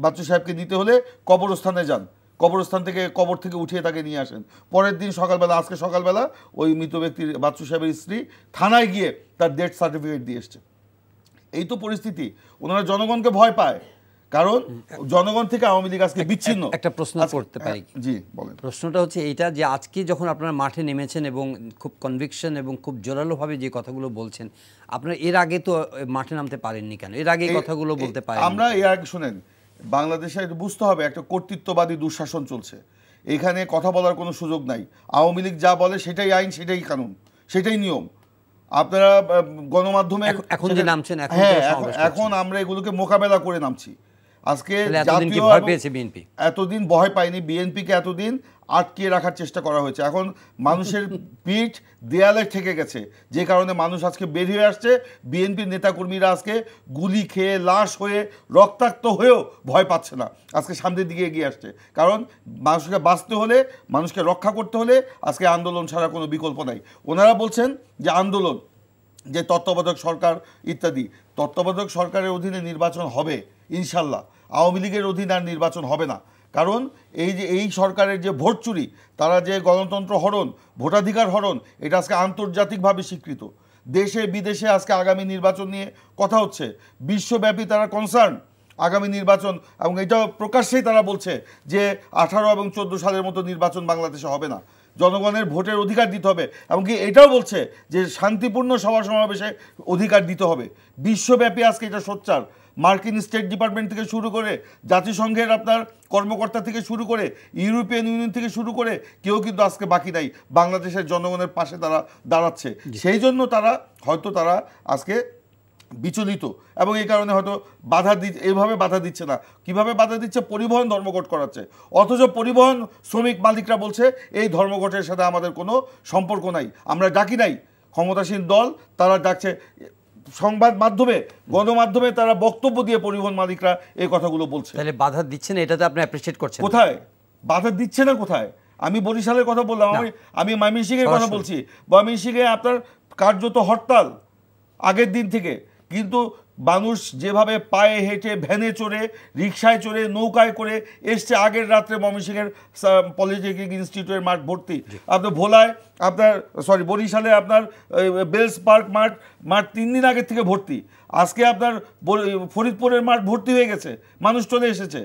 বাচ্চু সাহেবকে নিতে হলে কবরস্থানে যান কবরস্থান থেকে কবর থেকে উঠিয়ে তাকে নিয়ে আসেন পরের দিন সকালবেলা আজকে সকালবেলা ওই মৃত ব্যক্তির বাচ্চু সাহেবের স্ত্রী থানায় গিয়ে তার ডেথ সার্টিফিকেট দিয়ে এসছে এই তো পরিস্থিতি ওনারা জনগণকে ভয় পায় কারণ জনগণ থেকে আওয়ামী লীগ আজকে বিচ্ছিন্ন একটা প্রশ্ন করতে পারি হ্যাঁ, জি বলেন প্রশ্নটা হচ্ছে এইটা যে আজকে যখন আপনারা মাঠে নেমেছেন এবং খুব কনভিকশন এবং খুব জোরালোভাবে যে কথাগুলো বলছেন আপনারা এর আগে তো মাঠে নামতে পারেননি কেন এর আগে কথাগুলো বলতে পারেন আমরা এর আগে শুনেন বাংলাদেশে বুঝতে হবে একটা কর্তৃত্ববাদী দুঃশাসন চলছে এখানে কথা বলার কোনো সুযোগ নাই আওয়ামী লীগ যা বলে সেটাই আইন সেটাই কানুন সেটাই নিয়ম আপনারা গণমাধ্যমে এখন যে নামছেন হ্যাঁ, এখন আমরা এগুলোকে মোকাবেলা করে নামছি আজকে ভয় পেয়েছে বিএনপি এতদিন ভয় পায়নি বিএনপিকে এতদিন আটকিয়ে রাখার চেষ্টা করা হয়েছে এখন মানুষের পিঠ দেয়ালে ঠেকে গেছে যে কারণে মানুষ আজকে বেরিয়ে আসছে বিএনপির নেতাকর্মীরা আজকে গুলি খেয়ে লাশ হয়ে রক্তাক্ত হয়েও ভয় পাচ্ছে না আজকে সামনের দিকে এগিয়ে আসছে কারণ মানুষকে বাঁচতে হলে মানুষকে রক্ষা করতে হলে আজকে আন্দোলন ছাড়া কোনো বিকল্প নাই ওনারা বলছেন যে আন্দোলন যে তত্ত্বাবধায়ক সরকার ইত্যাদি তত্ত্বাবধায়ক সরকারের অধীনে নির্বাচন হবে ইনশাল্লাহ আওয়ামী লীগের অধীন আর নির্বাচন হবে না কারণ এই যে এই সরকারের যে ভোট চুরি তারা যে গণতন্ত্র হরণ ভোটাধিকার হরণ এটা আজকে আন্তর্জাতিকভাবে স্বীকৃত দেশে বিদেশে আজকে আগামী নির্বাচন নিয়ে কথা হচ্ছে বিশ্বব্যাপী তারা কনসার্ন আগামী নির্বাচন এবং এটা প্রকাশ্যেই তারা বলছে যে আঠারো এবং চোদ্দো সালের মতো নির্বাচন বাংলাদেশে হবে না জনগণের ভোটের অধিকার দিতে হবে এমনকি এটাও বলছে যে শান্তিপূর্ণ সভা সমাবেশে অধিকার দিতে হবে বিশ্বব্যাপী আজকে এটা সোচ্চার মার্কিন স্টেট ডিপার্টমেন্ট থেকে শুরু করে জাতিসংঘের আপনার কর্মকর্তা থেকে শুরু করে ইউরোপিয়ান ইউনিয়ন থেকে শুরু করে কেউ কিন্তু আজকে বাকি নাই বাংলাদেশের জনগণের পাশে তারা দাঁড়াচ্ছে সেই জন্য তারা হয়তো তারা আজকে বিচলিত এবং এই কারণে হয়তো বাধা দি এইভাবে বাধা দিচ্ছে না কিভাবে বাধা দিচ্ছে পরিবহন ধর্মঘট করাচ্ছে অথচ পরিবহন শ্রমিক মালিকরা বলছে এই ধর্মঘটের সাথে আমাদের কোনো সম্পর্ক নাই আমরা ডাকি নাই ক্ষমতাসীন দল তারা ডাকছে সংবাদ মাধ্যমে গণমাধ্যমে তারা বক্তব্য দিয়ে পরিবহন মালিকরা এই কথাগুলো বলছে তাহলে বাধা দিচ্ছে না এটাতে আপনি অ্যাপ্রিসিয়েট করছেন কোথায় বাধা দিচ্ছে না কোথায় আমি বরিশালের কথা বললাম আমি আমি ময়মনসিংহের কথা বলছি ময়মনসিংহে আপনার কার্যত হরতাল আগের দিন থেকে কিন্তু মানুষ যেভাবে পায়ে হেঁটে ভ্যানে চড়ে রিক্সায় চড়ে নৌকায় করে এসছে আগের রাত্রে ময়মনসিংহের পলিটেকনিক ইনস্টিটিউটের মাঠ ভর্তি আপনার ভোলায় আপনার সরি বরিশালে আপনার বেলস পার্ক মাঠ মাঠ তিন দিন আগের থেকে ভর্তি আজকে আপনার ফরিদপুরের মাঠ ভর্তি হয়ে গেছে মানুষ চলে এসেছে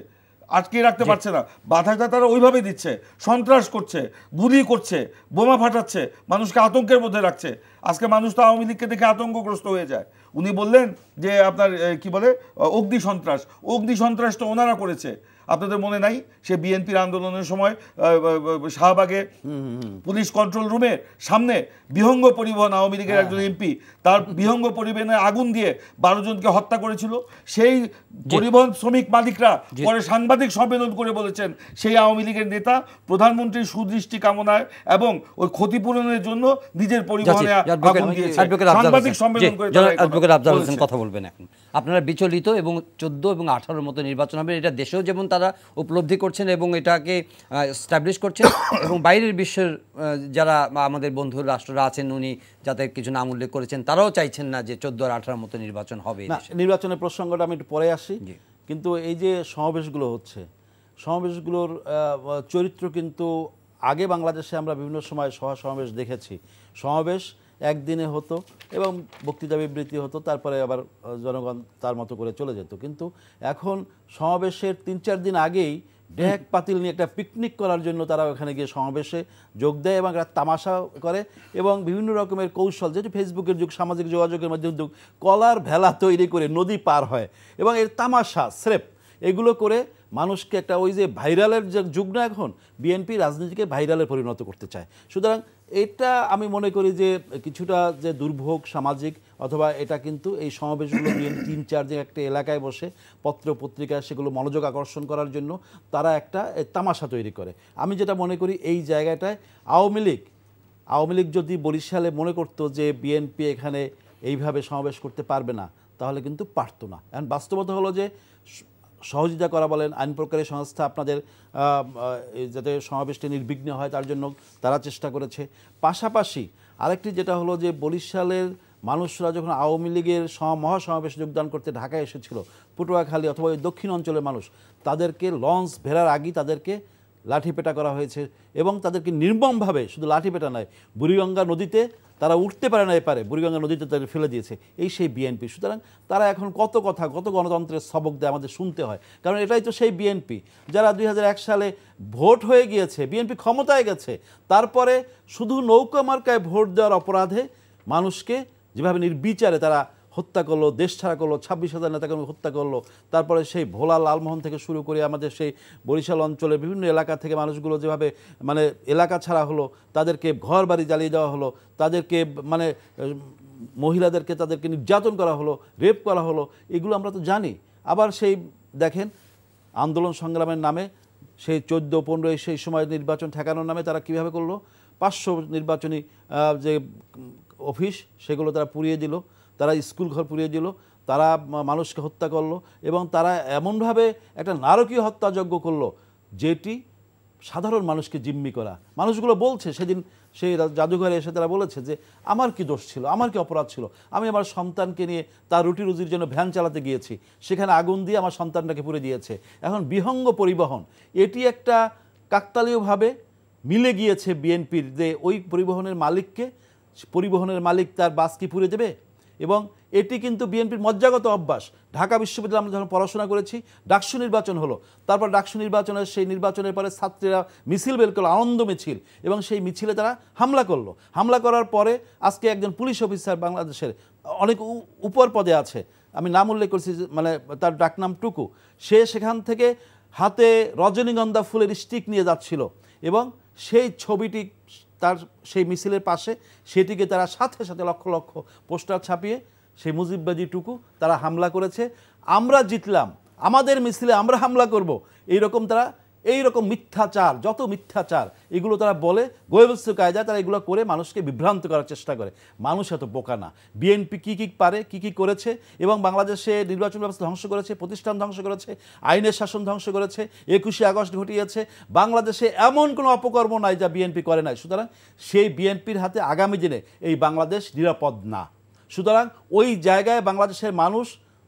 আটকে রাখতে পারছে না বাধাটা তারা ওইভাবে দিচ্ছে সন্ত্রাস করছে গুলি করছে বোমা ফাটাচ্ছে মানুষকে আতঙ্কের মধ্যে রাখছে আজকে মানুষ তো আওয়ামী লীগকে দেখে আতঙ্কগ্রস্ত হয়ে যায় উনি বললেন যে আপনার কি বলে অগ্নি সন্ত্রাস অগ্নি সন্ত্রাস তো ওনারা করেছে আপনাদের মনে নাই সে বিএনপির আন্দোলনের সময় শাহবাগে পুলিশ কন্ট্রোল রুমের সামনে বিহঙ্গ পরিবহন আওয়ামী লীগের একজন হ্যাঁ। এমপি তার বিহঙ্গ পরিবহনে আগুন দিয়ে বারো জনকে হত্যা করেছিল সেই পরিবহন শ্রমিক মালিকরা পরে সাংবাদিক সম্মেলন করে বলেছেন সেই আওয়ামী লীগের নেতা প্রধানমন্ত্রীর সুদৃষ্টি কামনায় এবং ওই ক্ষতিপূরণের জন্য নিজের পরিবহনে আগুন দিয়েছে সাংবাদিক সম্মেলন করে কথা বলবেন এখন আপনারা বিচলিত এবং চোদ্দো এবং আঠারোর মতো নির্বাচন হবে এটা দেশেও যেমন তারা উপলব্ধি করছেন এবং এটাকে স্ট্যাবলিশ করছেন এবং বাইরের বিশ্বের যারা আমাদের বন্ধু রাষ্ট্ররা আছেন উনি যাতে কিছু নাম উল্লেখ করেছেন তারাও চাইছেন না যে চোদ্দ আর আঠারোর মতো নির্বাচন হবে নির্বাচনের প্রসঙ্গটা আমি একটু পরে আসি কিন্তু এই যে সমাবেশগুলো হচ্ছে সমাবেশগুলোর চরিত্র কিন্তু আগে বাংলাদেশে আমরা বিভিন্ন সময় সভা সমাবেশ দেখেছি সমাবেশ একদিনে হতো এবং বক্তৃতা বিবৃতি হতো তারপরে আবার জনগণ তার মতো করে চলে যেত কিন্তু এখন সমাবেশের তিন চার দিন আগেই ডেক পাতিল নিয়ে একটা পিকনিক করার জন্য তারা ওখানে গিয়ে সমাবেশে যোগ দেয় এবং তামাশা করে এবং বিভিন্ন রকমের কৌশল যেটি ফেসবুকের যুগ সামাজিক যোগাযোগের মাধ্যমে যুগ কলার ভেলা তৈরি করে নদী পার হয় এবং এর তামাশা স্রেপ এগুলো করে মানুষকে একটা ওই যে ভাইরালের যে যুগ না এখন বিএনপি রাজনীতিকে ভাইরালে পরিণত করতে চায় সুতরাং এটা আমি মনে করি যে কিছুটা যে দুর্ভোগ সামাজিক অথবা এটা কিন্তু এই সমাবেশগুলো তিন ইনচার্জিং একটা এলাকায় বসে পত্র পত্রিকা সেগুলো মনোযোগ আকর্ষণ করার জন্য তারা একটা তামাশা তৈরি করে আমি যেটা মনে করি এই জায়গাটায় আওয়ামী লীগ আওয়ামী লীগ যদি বরিশালে মনে করতো যে বিএনপি এখানে এইভাবে সমাবেশ করতে পারবে না তাহলে কিন্তু পারতো না এখন বাস্তবতা হলো যে সহযোগিতা করা বলেন আইন প্রকারী সংস্থা আপনাদের যাতে সমাবেশটি নির্বিঘ্ন হয় তার জন্য তারা চেষ্টা করেছে পাশাপাশি আরেকটি যেটা হলো যে বরিশালের মানুষরা যখন আওয়ামী লীগের মহাসমাবেশে যোগদান করতে ঢাকায় এসেছিল পটুয়াখালী অথবা দক্ষিণ অঞ্চলের মানুষ তাদেরকে লঞ্চ ভেরার আগেই তাদেরকে লাঠিপেটা করা হয়েছে এবং তাদেরকে নির্মমভাবে শুধু লাঠিপেটা নয় বুড়িগঙ্গা নদীতে তারা উঠতে পারে না এপারে বুড়িগঙ্গা নদীতে তাদের ফেলে দিয়েছে এই সেই বিএনপি সুতরাং তারা এখন কত কথা কত গণতন্ত্রের সবক দেয় আমাদের শুনতে হয় কারণ এটাই তো সেই বিএনপি যারা দুই সালে ভোট হয়ে গিয়েছে বিএনপি ক্ষমতায় গেছে তারপরে শুধু নৌকা মার্কায় ভোট দেওয়ার অপরাধে মানুষকে যেভাবে নির্বিচারে তারা হত্যা করলো দেশ ছাড়া করলো ছাব্বিশ হাজার নেতাকর্মী হত্যা করলো তারপরে সেই ভোলা লালমোহন থেকে শুরু করে আমাদের সেই বরিশাল অঞ্চলে বিভিন্ন এলাকা থেকে মানুষগুলো যেভাবে মানে এলাকা ছাড়া হলো তাদেরকে ঘর বাড়ি জ্বালিয়ে দেওয়া হলো তাদেরকে মানে মহিলাদেরকে তাদেরকে নির্যাতন করা হলো রেপ করা হলো এগুলো আমরা তো জানি আবার সেই দেখেন আন্দোলন সংগ্রামের নামে সেই চোদ্দো পনেরোই সেই সময় নির্বাচন ঠেকানোর নামে তারা কিভাবে করলো পাঁচশো নির্বাচনী যে অফিস সেগুলো তারা পুড়িয়ে দিল তারা স্কুল ঘর পুড়িয়ে দিল তারা মানুষকে হত্যা করলো এবং তারা এমনভাবে একটা নারকীয় হত্যাযজ্ঞ করলো যেটি সাধারণ মানুষকে জিম্মি করা মানুষগুলো বলছে সেদিন সেই জাদুঘরে এসে তারা বলেছে যে আমার কি দোষ ছিল আমার কি অপরাধ ছিল আমি আমার সন্তানকে নিয়ে তার রুটি রুজির জন্য ভ্যান চালাতে গিয়েছি সেখানে আগুন দিয়ে আমার সন্তানটাকে পুড়ে দিয়েছে এখন বিহঙ্গ পরিবহন এটি একটা কাকতালীয়ভাবে মিলে গিয়েছে বিএনপির যে ওই পরিবহনের মালিককে পরিবহনের মালিক তার বাস কি পুড়ে দেবে এবং এটি কিন্তু বিএনপির মজ্জাগত অভ্যাস ঢাকা বিশ্ববিদ্যালয়ে আমরা যখন পড়াশোনা করেছি ডাকসু নির্বাচন হলো তারপর ডাকসু নির্বাচনের সেই নির্বাচনের পরে ছাত্রীরা মিছিল বের করলো আনন্দ মিছিল এবং সেই মিছিলে তারা হামলা করলো হামলা করার পরে আজকে একজন পুলিশ অফিসার বাংলাদেশের অনেক উপর পদে আছে আমি নাম উল্লেখ করছি মানে তার ডাকনাম টুকু সে সেখান থেকে হাতে রজনীগন্ধা ফুলের স্টিক নিয়ে যাচ্ছিল এবং সেই ছবিটি তার সেই মিছিলের পাশে সেটিকে তারা সাথে সাথে লক্ষ লক্ষ পোস্টার ছাপিয়ে সেই মুজিববাজিটুকু তারা হামলা করেছে আমরা জিতলাম আমাদের মিছিলে আমরা হামলা করব এই রকম তারা এই রকম মিথ্যাচার যত মিথ্যাচার এগুলো তারা বলে গোয়েবস্তু কায়দায় তারা এগুলো করে মানুষকে বিভ্রান্ত করার চেষ্টা করে মানুষ এত বোকা না বিএনপি কী কী পারে কী কী করেছে এবং বাংলাদেশে নির্বাচন ব্যবস্থা ধ্বংস করেছে প্রতিষ্ঠান ধ্বংস করেছে আইনের শাসন ধ্বংস করেছে একুশে আগস্ট ঘটিয়েছে বাংলাদেশে এমন কোনো অপকর্ম নাই যা বিএনপি করে নাই সুতরাং সেই বিএনপির হাতে আগামী দিনে এই বাংলাদেশ নিরাপদ না সুতরাং ওই জায়গায় বাংলাদেশের মানুষ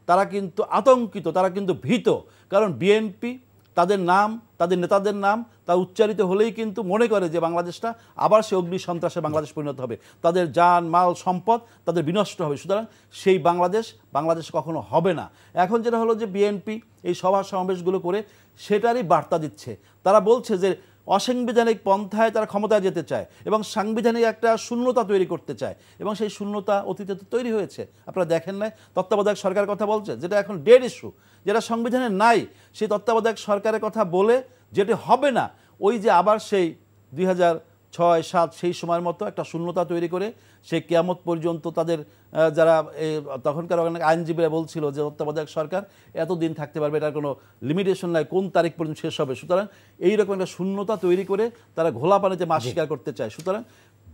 তারা কিন্তু আতঙ্কিত তারা কিন্তু ভীত কারণ বিএনপি তাদের নাম তাদের নেতাদের নাম তা উচ্চারিত হলেই কিন্তু মনে করে যে বাংলাদেশটা আবার সে অগ্নি সন্ত্রাসে বাংলাদেশ পরিণত হবে তাদের যান মাল সম্পদ তাদের বিনষ্ট হবে সুতরাং সেই বাংলাদেশ বাংলাদেশ কখনো হবে না এখন যেটা হলো যে বিএনপি এই সভা সমাবেশগুলো করে সেটারই বার্তা দিচ্ছে তারা বলছে যে অসাংবিধানিক পন্থায় তারা ক্ষমতায় যেতে চায় এবং সাংবিধানিক একটা শূন্যতা তৈরি করতে চায় এবং সেই শূন্যতা অতীতে তৈরি হয়েছে আপনারা দেখেন নাই তত্ত্বাবধায়ক সরকার কথা বলছে যেটা এখন ডেড ইস্যু যেটা সংবিধানে নাই সেই তত্ত্বাবধায়ক সরকারের কথা বলে যেটি হবে না ওই যে আবার সেই দুই হাজার ছয় সাত সেই সময়ের মতো একটা শূন্যতা তৈরি করে সে কেয়ামত পর্যন্ত তাদের যারা তখনকার অনেক আইনজীবীরা বলছিল যে তত্ত্বাবধায়ক সরকার এত দিন থাকতে পারবে এটার কোনো লিমিটেশন নাই কোন তারিখ পর্যন্ত শেষ হবে সুতরাং এইরকম একটা শূন্যতা তৈরি করে তারা ঘোলা পানিতে মাছ করতে চায় সুতরাং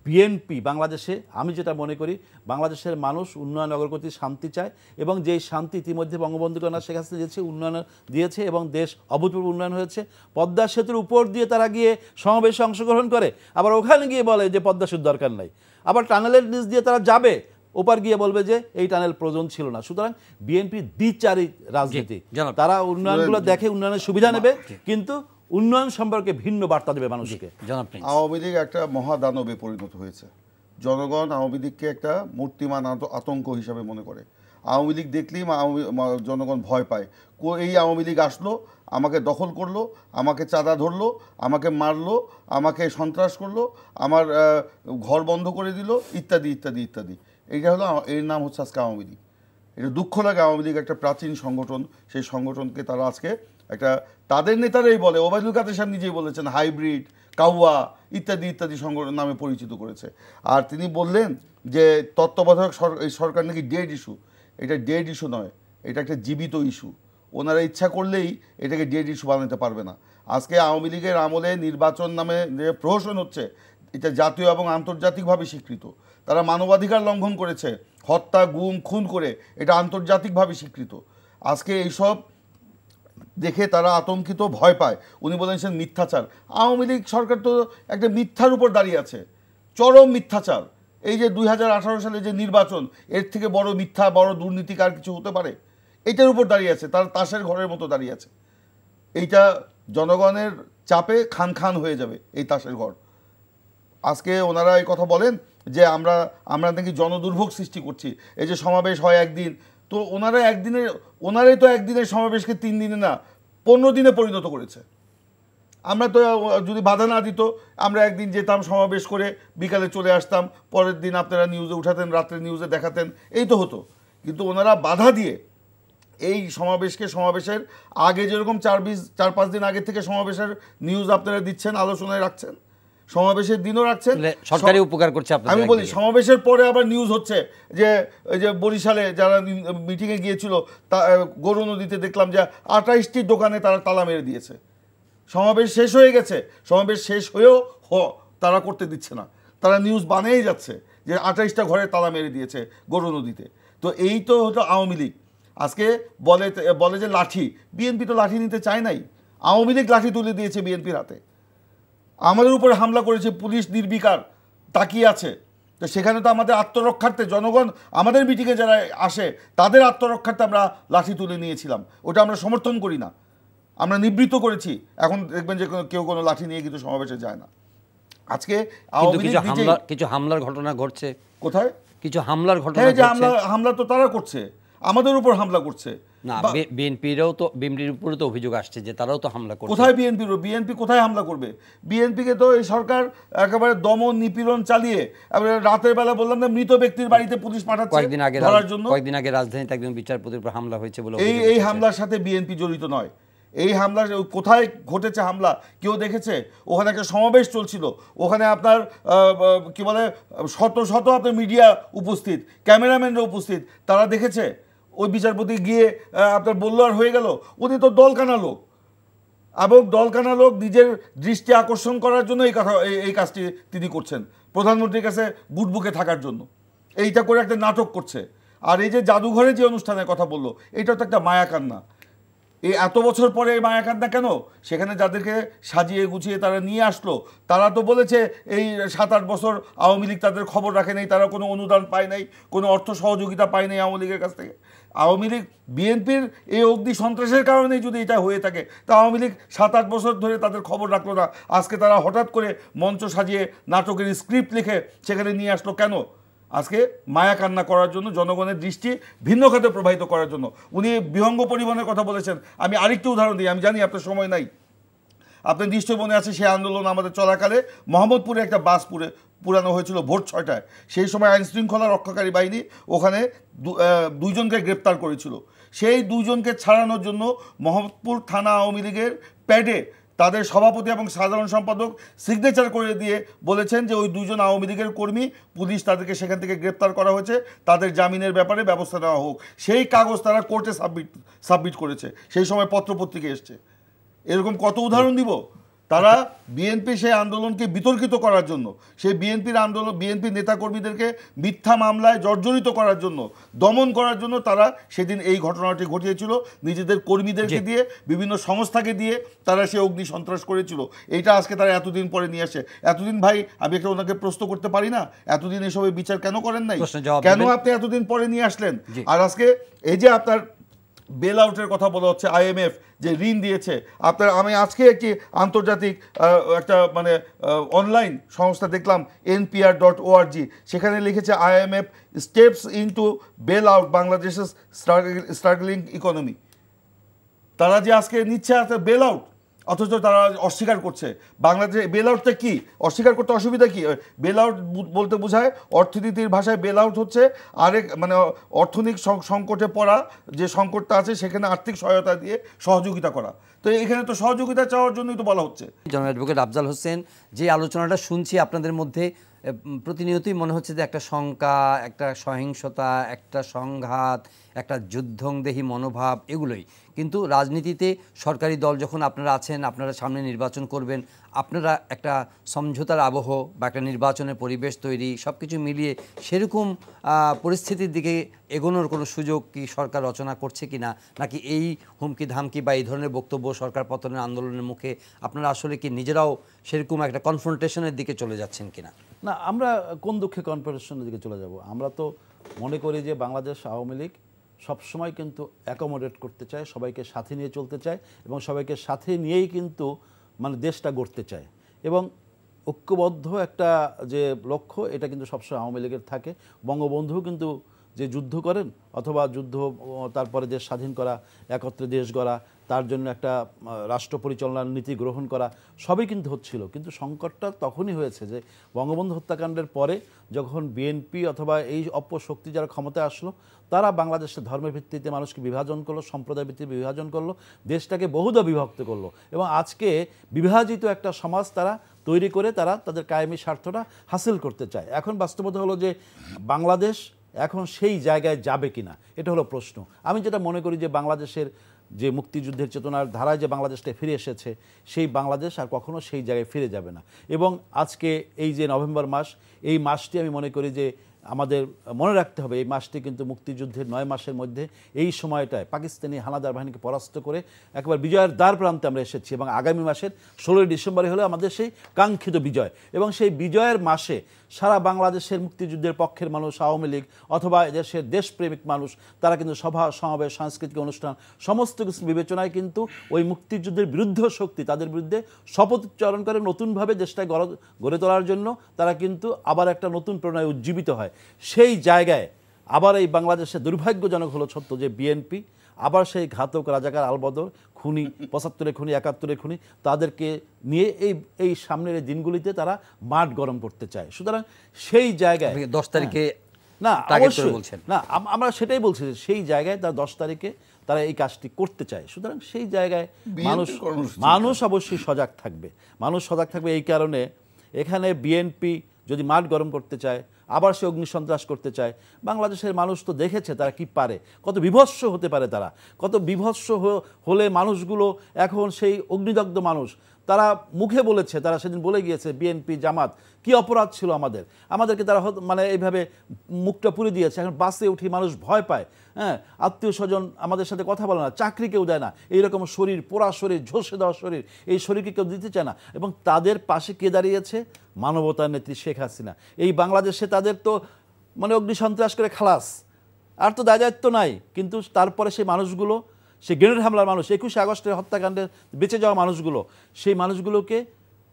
বিএনপি বাংলাদেশে আমি যেটা মনে করি বাংলাদেশের মানুষ উন্নয়ন অগ্রগতি শান্তি চায় এবং যেই শান্তি ইতিমধ্যে বঙ্গবন্ধু কন্যা শেখ হাসিনা দিয়েছে উন্নয়ন দিয়েছে এবং দেশ অভূতপূর্ব উন্নয়ন হয়েছে পদ্মা সেতুর উপর দিয়ে তারা গিয়ে সমাবেশে অংশগ্রহণ করে আবার ওখানে গিয়ে বলে যে পদ্মা সেতুর দরকার নাই আবার টানেলের নিচ দিয়ে তারা যাবে ওপার গিয়ে বলবে যে এই টানেল প্রয়োজন ছিল না সুতরাং বিএনপি দ্বিচারিক রাজনীতি তারা উন্নয়নগুলো দেখে উন্নয়নের সুবিধা নেবে কিন্তু উন্নয়ন সম্পর্কে ভিন্ন বার্তা দেবে মানুষকে আওয়ামী লীগ একটা মহাদানবে পরিণত হয়েছে জনগণ আওয়ামী লীগকে একটা মূর্তিমান আতঙ্ক হিসাবে মনে করে আওয়ামী লীগ দেখলেই জনগণ ভয় পায় এই আওয়ামী লীগ আসলো আমাকে দখল করলো আমাকে চাঁদা ধরলো আমাকে মারলো আমাকে সন্ত্রাস করলো আমার ঘর বন্ধ করে দিল ইত্যাদি ইত্যাদি ইত্যাদি এইটা হলো এর নাম হচ্ছে আজকে আওয়ামী লীগ এটা দুঃখ লাগে আওয়ামী লীগ একটা প্রাচীন সংগঠন সেই সংগঠনকে তারা আজকে একটা তাদের নেতারাই বলে ওবায়দুল কাদের সাহেব নিজেই বলেছেন হাইব্রিড কাউয়া ইত্যাদি ইত্যাদি সংগঠন নামে পরিচিত করেছে আর তিনি বললেন যে তত্ত্বাবধায়ক সরকার নাকি ডেড ইস্যু এটা ডেড ইস্যু নয় এটা একটা জীবিত ইস্যু ওনারা ইচ্ছা করলেই এটাকে ডেড ইস্যু বানাতে পারবে না আজকে আওয়ামী লীগের আমলে নির্বাচন নামে যে প্রহসন হচ্ছে এটা জাতীয় এবং আন্তর্জাতিকভাবে স্বীকৃত তারা মানবাধিকার লঙ্ঘন করেছে হত্যা গুম খুন করে এটা আন্তর্জাতিকভাবে স্বীকৃত আজকে এইসব দেখে তারা আতঙ্কিত ভয় পায় উনি বলেছেন মিথ্যাচার আওয়ামী লীগ সরকার তো একটা মিথ্যার উপর দাঁড়িয়ে আছে চরম মিথ্যাচার এই যে দুই সালে যে নির্বাচন এর থেকে বড় মিথ্যা বড় দুর্নীতি কার কিছু হতে পারে এটার উপর দাঁড়িয়ে আছে তারা তাসের ঘরের মতো দাঁড়িয়ে আছে এইটা জনগণের চাপে খান খান হয়ে যাবে এই তাসের ঘর আজকে ওনারা এই কথা বলেন যে আমরা আমরা নাকি জনদুর্ভোগ সৃষ্টি করছি এই যে সমাবেশ হয় একদিন তো ওনারা একদিনে ওনারাই তো একদিনের সমাবেশকে তিন দিনে না পনেরো দিনে পরিণত করেছে আমরা তো যদি বাধা না দিত আমরা একদিন যেতাম সমাবেশ করে বিকালে চলে আসতাম পরের দিন আপনারা নিউজে উঠাতেন রাত্রে নিউজে দেখাতেন এই তো হতো কিন্তু ওনারা বাধা দিয়ে এই সমাবেশকে সমাবেশের আগে যেরকম চার বিশ চার পাঁচ দিন আগে থেকে সমাবেশের নিউজ আপনারা দিচ্ছেন আলোচনায় রাখছেন সমাবেশের দিনও রাখছেন সরকারি উপকার করছে আমি বলি সমাবেশের পরে আবার নিউজ হচ্ছে যে ওই যে বরিশালে যারা মিটিংয়ে গিয়েছিল তা গরু নদীতে দেখলাম যে আঠাইশটি দোকানে তারা তালা মেরে দিয়েছে সমাবেশ শেষ হয়ে গেছে সমাবেশ শেষ হয়েও হ তারা করতে দিচ্ছে না তারা নিউজ বানিয়েই যাচ্ছে যে আঠাইশটা ঘরে তালা মেরে দিয়েছে গরু নদীতে তো এই তো হতো আওয়ামী লীগ আজকে বলে বলে যে লাঠি বিএনপি তো লাঠি নিতে চায় নাই আওয়ামী লীগ লাঠি তুলে দিয়েছে বিএনপির হাতে আমাদের উপরে হামলা করেছে পুলিশ নির্বিকার তাকিয়ে আছে তো সেখানে তো আমাদের আত্মরক্ষার্থে জনগণ আমাদের মিটিংয়ে যারা আসে তাদের আত্মরক্ষার্থে আমরা লাঠি তুলে নিয়েছিলাম ওটা আমরা সমর্থন করি না আমরা নিবৃত্ত করেছি এখন দেখবেন যে কেউ কোনো লাঠি নিয়ে কিন্তু সমাবেশে যায় না আজকে কিছু হামলার ঘটনা ঘটছে কোথায় কিছু হামলার ঘটনা হ্যাঁ, হামলা তো তারা করছে আমাদের উপর হামলা করছে না বিএনপিরও তো বিএনপির উপরে তো অভিযোগ আসছে যে তারাও তো হামলা করবে কোথায় বিএনপির বিএনপি কোথায় হামলা করবে বিএনপিকে তো এই সরকার একেবারে দমন নিপীড়ন চালিয়ে রাতের বেলা বললাম না মৃত ব্যক্তির বাড়িতে পুলিশ পাঠাচ্ছে কয়েকদিন আগে ধরার জন্য কয়েকদিন আগে রাজধানীতে বিচারপতির উপর হামলা হয়েছে বলে এই এই হামলার সাথে বিএনপি জড়িত নয় এই হামলা কোথায় ঘটেছে হামলা কেউ দেখেছে ওখানে একটা সমাবেশ চলছিল ওখানে আপনার কি বলে শত শত আপনার মিডিয়া উপস্থিত ক্যামেরাম্যানরা উপস্থিত তারা দেখেছে ওই বিচারপতি গিয়ে আপনার বললো আর হয়ে গেল উনি তো দলকানা লোক এবং দলকানা লোক নিজের দৃষ্টি আকর্ষণ করার জন্য এই কথা এই কাজটি তিনি করছেন প্রধানমন্ত্রীর কাছে বুটবুকে থাকার জন্য এইটা করে একটা নাটক করছে আর এই যে জাদুঘরে যে অনুষ্ঠানের কথা বললো এটা তো একটা মায়াকান্না এই এত বছর পরে এই মায়াকান্না কেন সেখানে যাদেরকে সাজিয়ে গুছিয়ে তারা নিয়ে আসলো তারা তো বলেছে এই সাত আট বছর আওয়ামী লীগ তাদের খবর রাখে নাই তারা কোনো অনুদান পায় নাই কোনো অর্থ সহযোগিতা পায় নাই আওয়ামী লীগের কাছ থেকে আওয়ামী লীগ বিএনপির এই অগ্নি সন্ত্রাসের কারণেই যদি এটা হয়ে থাকে তা আওয়ামী লীগ সাত আট বছর ধরে তাদের খবর রাখলো না আজকে তারা হঠাৎ করে মঞ্চ সাজিয়ে নাটকের স্ক্রিপ্ট লিখে সেখানে নিয়ে আসলো কেন আজকে মায়া কান্না করার জন্য জনগণের দৃষ্টি ভিন্ন খাতে প্রবাহিত করার জন্য উনি বিহঙ্গ পরিবহনের কথা বলেছেন আমি আরেকটি উদাহরণ দিই আমি জানি আপনার সময় নাই আপনার নিশ্চয় মনে আছে সেই আন্দোলন আমাদের চলাকালে মোহাম্মদপুরে একটা বাস পুরে পুরানো হয়েছিল ভোর ছয়টায় সেই সময় আইন শৃঙ্খলা রক্ষাকারী বাহিনী ওখানে দুইজনকে গ্রেপ্তার করেছিল সেই দুইজনকে ছাড়ানোর জন্য মোহাম্মদপুর থানা আওয়ামী লীগের প্যাডে তাদের সভাপতি এবং সাধারণ সম্পাদক সিগনেচার করে দিয়ে বলেছেন যে ওই দুজন আওয়ামী লীগের কর্মী পুলিশ তাদেরকে সেখান থেকে গ্রেপ্তার করা হয়েছে তাদের জামিনের ব্যাপারে ব্যবস্থা নেওয়া হোক সেই কাগজ তারা কোর্টে সাবমিট সাবমিট করেছে সেই সময় পত্রপত্রিকা এসছে এরকম কত উদাহরণ দিব তারা আচ্ছা। বিএনপি সেই আন্দোলনকে বিতর্কিত করার জন্য সেই বিএনপির আন্দোলন বিএনপি নেতাকর্মীদেরকে মিথ্যা মামলায় জর্জরিত করার জন্য দমন করার জন্য তারা সেদিন এই ঘটনাটি ঘটিয়েছিল নিজেদের কর্মীদেরকে দিয়ে বিভিন্ন সংস্থাকে দিয়ে তারা সে অগ্নি সন্ত্রাস করেছিল এটা আজকে তারা এতদিন পরে নিয়ে আসে এতদিন ভাই আমি একটা ওনাকে প্রশ্ন করতে পারি না এতদিন এসবের বিচার কেন করেন নাই কেন আপনি এতদিন পরে নিয়ে আসলেন আর আজকে এই যে আপনার বেল আউটের কথা বলা হচ্ছে আইএমএফ যে ঋণ দিয়েছে আপনার আমি আজকে একটি আন্তর্জাতিক একটা মানে অনলাইন সংস্থা দেখলাম এনপিআর ডট ওআরজি সেখানে লিখেছে IMF steps into bail out বাংলাদেশের স্ট্রাগলিং ইকোনমি তারা যে আজকে নিচ্ছে আছে বেল আউট অথচ তারা অস্বীকার করছে বাংলাদেশে বেল আউটটা কী অস্বীকার করতে অসুবিধা কী বেল আউট বলতে বোঝায় অর্থনীতির ভাষায় বেল আউট হচ্ছে আরেক মানে অর্থনৈতিক সংকটে পড়া যে সংকটটা আছে সেখানে আর্থিক সহায়তা দিয়ে সহযোগিতা করা তো এখানে তো সহযোগিতা চাওয়ার জন্যই তো বলা হচ্ছে জন অ্যাডভোকেট আফজাল হোসেন যে আলোচনাটা শুনছি আপনাদের মধ্যে প্রতিনিয়তই মনে হচ্ছে যে একটা শঙ্কা একটা সহিংসতা একটা সংঘাত একটা যুদ্ধংদেহী মনোভাব এগুলোই কিন্তু রাজনীতিতে সরকারি দল যখন আপনারা আছেন আপনারা সামনে নির্বাচন করবেন আপনারা একটা সমঝোতার আবহ বা একটা নির্বাচনের পরিবেশ তৈরি সব কিছু মিলিয়ে সেরকম পরিস্থিতির দিকে এগোনোর কোনো সুযোগ কি সরকার রচনা করছে কি না নাকি এই হুমকি ধামকি বা এই ধরনের বক্তব্য সরকার পতনের আন্দোলনের মুখে আপনারা আসলে কি নিজেরাও সেরকম একটা কনফ্রন্টেশনের দিকে চলে যাচ্ছেন কিনা না আমরা কোন দুঃখে কনফেডারেশনের দিকে চলে যাব আমরা তো মনে করি যে বাংলাদেশ আওয়ামী লীগ সবসময় কিন্তু অ্যাকোমোডেট করতে চায় সবাইকে সাথে নিয়ে চলতে চায় এবং সবাইকে সাথে নিয়েই কিন্তু মানে দেশটা গড়তে চায় এবং ঐক্যবদ্ধ একটা যে লক্ষ্য এটা কিন্তু সবসময় আওয়ামী লীগের থাকে বঙ্গবন্ধু কিন্তু যে যুদ্ধ করেন অথবা যুদ্ধ তারপরে দেশ স্বাধীন করা একত্রে দেশ গড়া তার জন্য একটা রাষ্ট্র পরিচালনার নীতি গ্রহণ করা সবই কিন্তু হচ্ছিল কিন্তু সংকটটা তখনই হয়েছে যে বঙ্গবন্ধু হত্যাকাণ্ডের পরে যখন বিএনপি অথবা এই অপশক্তি যারা ক্ষমতায় আসলো তারা বাংলাদেশে ধর্মের ভিত্তিতে মানুষকে বিভাজন করলো সম্প্রদায় ভিত্তিতে বিভাজন করলো দেশটাকে বহুদা বিভক্ত করলো এবং আজকে বিভাজিত একটা সমাজ তারা তৈরি করে তারা তাদের কায়েমি স্বার্থটা হাসিল করতে চায় এখন বাস্তবতা হলো যে বাংলাদেশ এখন সেই জায়গায় যাবে কিনা এটা হলো প্রশ্ন আমি যেটা মনে করি যে বাংলাদেশের যে মুক্তিযুদ্ধের চেতনার ধারায় যে বাংলাদেশটা ফিরে এসেছে সেই বাংলাদেশ আর কখনো সেই জায়গায় ফিরে যাবে না এবং আজকে এই যে নভেম্বর মাস এই মাসটি আমি মনে করি যে আমাদের মনে রাখতে হবে এই মাসটি কিন্তু মুক্তিযুদ্ধের নয় মাসের মধ্যে এই সময়টায় পাকিস্তানি হানাদার বাহিনীকে পরাস্ত করে একবার বিজয়ের দ্বার প্রান্তে আমরা এসেছি এবং আগামী মাসের ষোলোই ডিসেম্বরে হলো আমাদের সেই কাঙ্ক্ষিত বিজয় এবং সেই বিজয়ের মাসে সারা বাংলাদেশের মুক্তিযুদ্ধের পক্ষের মানুষ আওয়ামী লীগ অথবা এদেশের দেশপ্রেমিক মানুষ তারা কিন্তু সভা সমাবেশ সাংস্কৃতিক অনুষ্ঠান সমস্ত কিছু বিবেচনায় কিন্তু ওই মুক্তিযুদ্ধের বিরুদ্ধ শক্তি তাদের বিরুদ্ধে শপথ উচ্চারণ করে নতুনভাবে দেশটা গড়ে তোলার জন্য তারা কিন্তু আবার একটা নতুন প্রণয় উজ্জীবিত হয় সেই জায়গায় আবার এই বাংলাদেশে দুর্ভাগ্যজনক হলো সত্য যে বিএনপি আবার সেই ঘাতক রাজাকার আলবদর খুনি পঁচাত্তরে খুনি একাত্তরে খুনি তাদেরকে নিয়ে এই এই সামনের এই দিনগুলিতে তারা মাঠ গরম করতে চায় সুতরাং সেই জায়গায় দশ তারিখে হ্যাঁ। না অবশ্যই বলছেন না আমরা সেটাই বলছি যে সেই জায়গায় তারা দশ তারিখে তারা এই কাজটি করতে চায় সুতরাং সেই জায়গায় মানুষ মানুষ অবশ্যই সজাগ থাকবে মানুষ সজাগ থাকবে এই কারণে এখানে বিএনপি যদি মাঠ গরম করতে চায় আবার সে অগ্নিসন্ত্রাস করতে চায় বাংলাদেশের মানুষ তো দেখেছে তারা কি পারে কত বিভৎস হতে পারে তারা কত বিভৎস হলে মানুষগুলো এখন সেই অগ্নিদগ্ধ মানুষ তারা মুখে বলেছে তারা সেদিন বলে গিয়েছে বিএনপি জামাত কি অপরাধ ছিল আমাদের আমাদেরকে তারা মানে এইভাবে মুখটা পুরে দিয়েছে এখন বাসে উঠি মানুষ ভয় পায় হ্যাঁ আত্মীয় স্বজন আমাদের সাথে কথা বলে না চাকরি কেউ দেয় না এইরকম শরীর পোড়া শরীর ঝসে দেওয়া শরীর এই শরীরকে কেউ দিতে চায় না এবং তাদের পাশে কে দাঁড়িয়েছে মানবতার নেত্রী শেখ হাসিনা এই বাংলাদেশে তাদের তো মানে অগ্নিসন্ত্রাস করে খালাস আর তো দায় দায়িত্ব নাই কিন্তু তারপরে সেই মানুষগুলো সেই গ্রেনেড হামলার মানুষ একুশে আগস্টের হত্যাকাণ্ডে বেঁচে যাওয়া মানুষগুলো সেই মানুষগুলোকে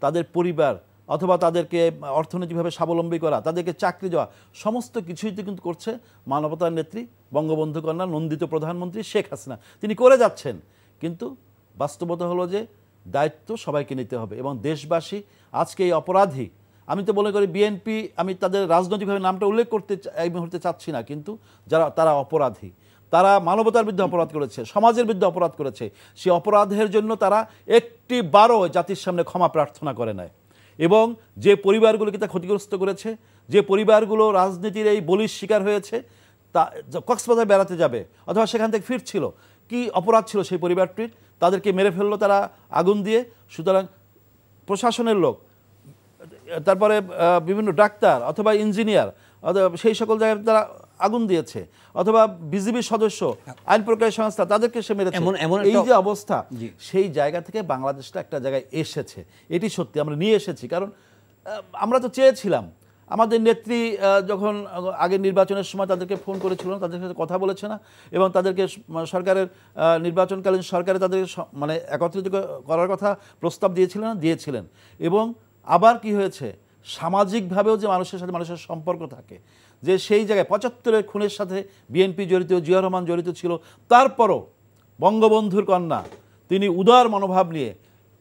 তাদের পরিবার অথবা তাদেরকে অর্থনৈতিকভাবে স্বাবলম্বী করা তাদেরকে চাকরি দেওয়া সমস্ত কিছুই তো কিন্তু করছে মানবতার নেত্রী বঙ্গবন্ধু কন্যা নন্দিত প্রধানমন্ত্রী শেখ হাসিনা তিনি করে যাচ্ছেন কিন্তু বাস্তবতা হলো যে দায়িত্ব সবাইকে নিতে হবে এবং দেশবাসী আজকে এই অপরাধী আমি তো মনে করি বিএনপি আমি তাদের রাজনৈতিকভাবে নামটা উল্লেখ করতে এই মুহূর্তে চাচ্ছি না কিন্তু যারা তারা অপরাধী তারা মানবতার বিরুদ্ধে অপরাধ করেছে সমাজের বিরুদ্ধে অপরাধ করেছে সে অপরাধের জন্য তারা একটি বারো জাতির সামনে ক্ষমা প্রার্থনা করে নেয় এবং যে পরিবারগুলোকে তা ক্ষতিগ্রস্ত করেছে যে পরিবারগুলো রাজনীতির এই বলির শিকার হয়েছে তা কক্সবাজার বেড়াতে যাবে অথবা সেখান থেকে ফিরছিল কি অপরাধ ছিল সেই পরিবারটির তাদেরকে মেরে ফেললো তারা আগুন দিয়ে সুতরাং প্রশাসনের লোক তারপরে বিভিন্ন ডাক্তার অথবা ইঞ্জিনিয়ার সেই সকল জায়গায় তারা আগুন দিয়েছে অথবা বিজিবির সদস্য আইন প্রক্রিয়া সংস্থা তাদেরকে সে মেরেছে এই যে অবস্থা সেই জায়গা থেকে বাংলাদেশটা একটা জায়গায় এসেছে এটি সত্যি আমরা নিয়ে এসেছি কারণ আমরা তো চেয়েছিলাম আমাদের নেত্রী যখন আগে নির্বাচনের সময় তাদেরকে ফোন করেছিল তাদের সাথে কথা বলেছে না এবং তাদেরকে সরকারের নির্বাচনকালীন সরকারে তাদেরকে মানে একত্রিত করার কথা প্রস্তাব দিয়েছিলেন না দিয়েছিলেন এবং আবার কি হয়েছে সামাজিকভাবেও যে মানুষের সাথে মানুষের সম্পর্ক থাকে যে সেই জায়গায় পঁচাত্তরের খুনের সাথে বিএনপি জড়িত জিয়া রহমান জড়িত ছিল তারপরও বঙ্গবন্ধুর কন্যা তিনি উদার মনোভাব নিয়ে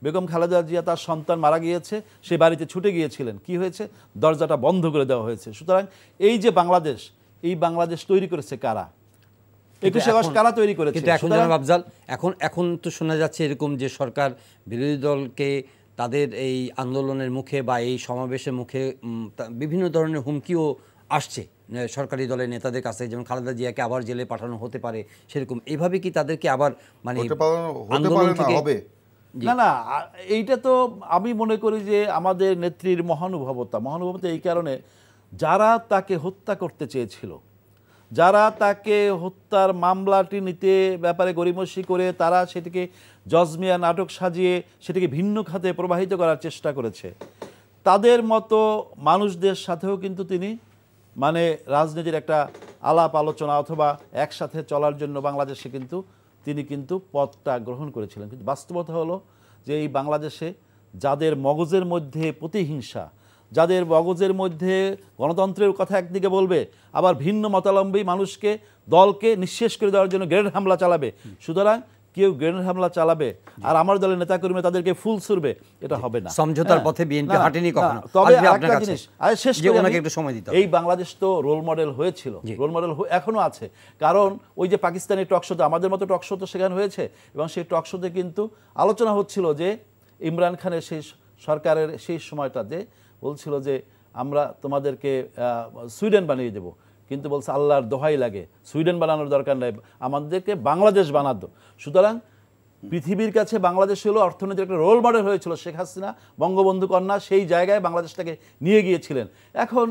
বেগম খালেদা জিয়া তার সন্তান মারা গিয়েছে সে বাড়িতে ছুটে গিয়েছিলেন কি হয়েছে দরজাটা বন্ধ করে দেওয়া হয়েছে সুতরাং এই যে বাংলাদেশ এই বাংলাদেশ তৈরি করেছে কারা একুশে আগস্ট কারা তৈরি করেছে কিন্তু এখন আফজাল এখন এখন তো শোনা যাচ্ছে এরকম যে সরকার বিরোধী দলকে তাদের এই আন্দোলনের মুখে বা এই সমাবেশের মুখে বিভিন্ন ধরনের হুমকিও আসছে সরকারি দলের নেতাদের কাছে যেমন খালেদা জিয়াকে আবার জেলে পাঠানো হতে পারে সেরকম এভাবে কি তাদেরকে আবার মানে হবে না না এইটা তো আমি মনে করি যে আমাদের নেত্রীর মহানুভবতা মহানুভবতা এই কারণে যারা তাকে হত্যা করতে চেয়েছিল যারা তাকে হত্যার মামলাটি নিতে ব্যাপারে গরিমসি করে তারা সেটিকে জজমিয়া নাটক সাজিয়ে সেটিকে ভিন্ন খাতে প্রবাহিত করার চেষ্টা করেছে তাদের মতো মানুষদের সাথেও কিন্তু তিনি মানে রাজনীতির একটা আলাপ আলোচনা অথবা একসাথে চলার জন্য বাংলাদেশে কিন্তু তিনি কিন্তু পথটা গ্রহণ করেছিলেন কিন্তু বাস্তবতা হলো যে এই বাংলাদেশে যাদের মগজের মধ্যে প্রতিহিংসা যাদের মগজের মধ্যে গণতন্ত্রের কথা একদিকে বলবে আবার ভিন্ন মতালম্বী মানুষকে দলকে নিঃশেষ করে দেওয়ার জন্য গ্রেড হামলা চালাবে সুতরাং কেউ গ্রেনেড হামলা চালাবে আর আমার দলের নেতা কর্মী তাদেরকে ফুল ছুড়বে এটা হবে না সমঝোতার হ্যাঁ। পথে বিএনপি হাঁটেনি কখনো তবে একটা জিনিস আর শেষ করে আমাকে একটু সময় দিতে এই বাংলাদেশ তো রোল মডেল হয়েছিল রোল মডেল এখনো আছে কারণ ওই যে পাকিস্তানি টকশোতে আমাদের মতো টকশো তো সেখানে হয়েছে এবং সেই টক টকশোতে কিন্তু আলোচনা হচ্ছিল যে ইমরান খানের সেই সরকারের সেই সময়টাতে বলছিল যে আমরা তোমাদেরকে সুইডেন বানিয়ে দেবো কিন্তু বলছে আল্লাহর দোহাই লাগে সুইডেন বানানোর দরকার নাই আমাদেরকে বাংলাদেশ বানাতো সুতরাং পৃথিবীর কাছে বাংলাদেশ হলো অর্থনীতির একটা রোল মডেল হয়েছিল শেখ হাসিনা বঙ্গবন্ধু কন্যা সেই জায়গায় বাংলাদেশটাকে নিয়ে গিয়েছিলেন এখন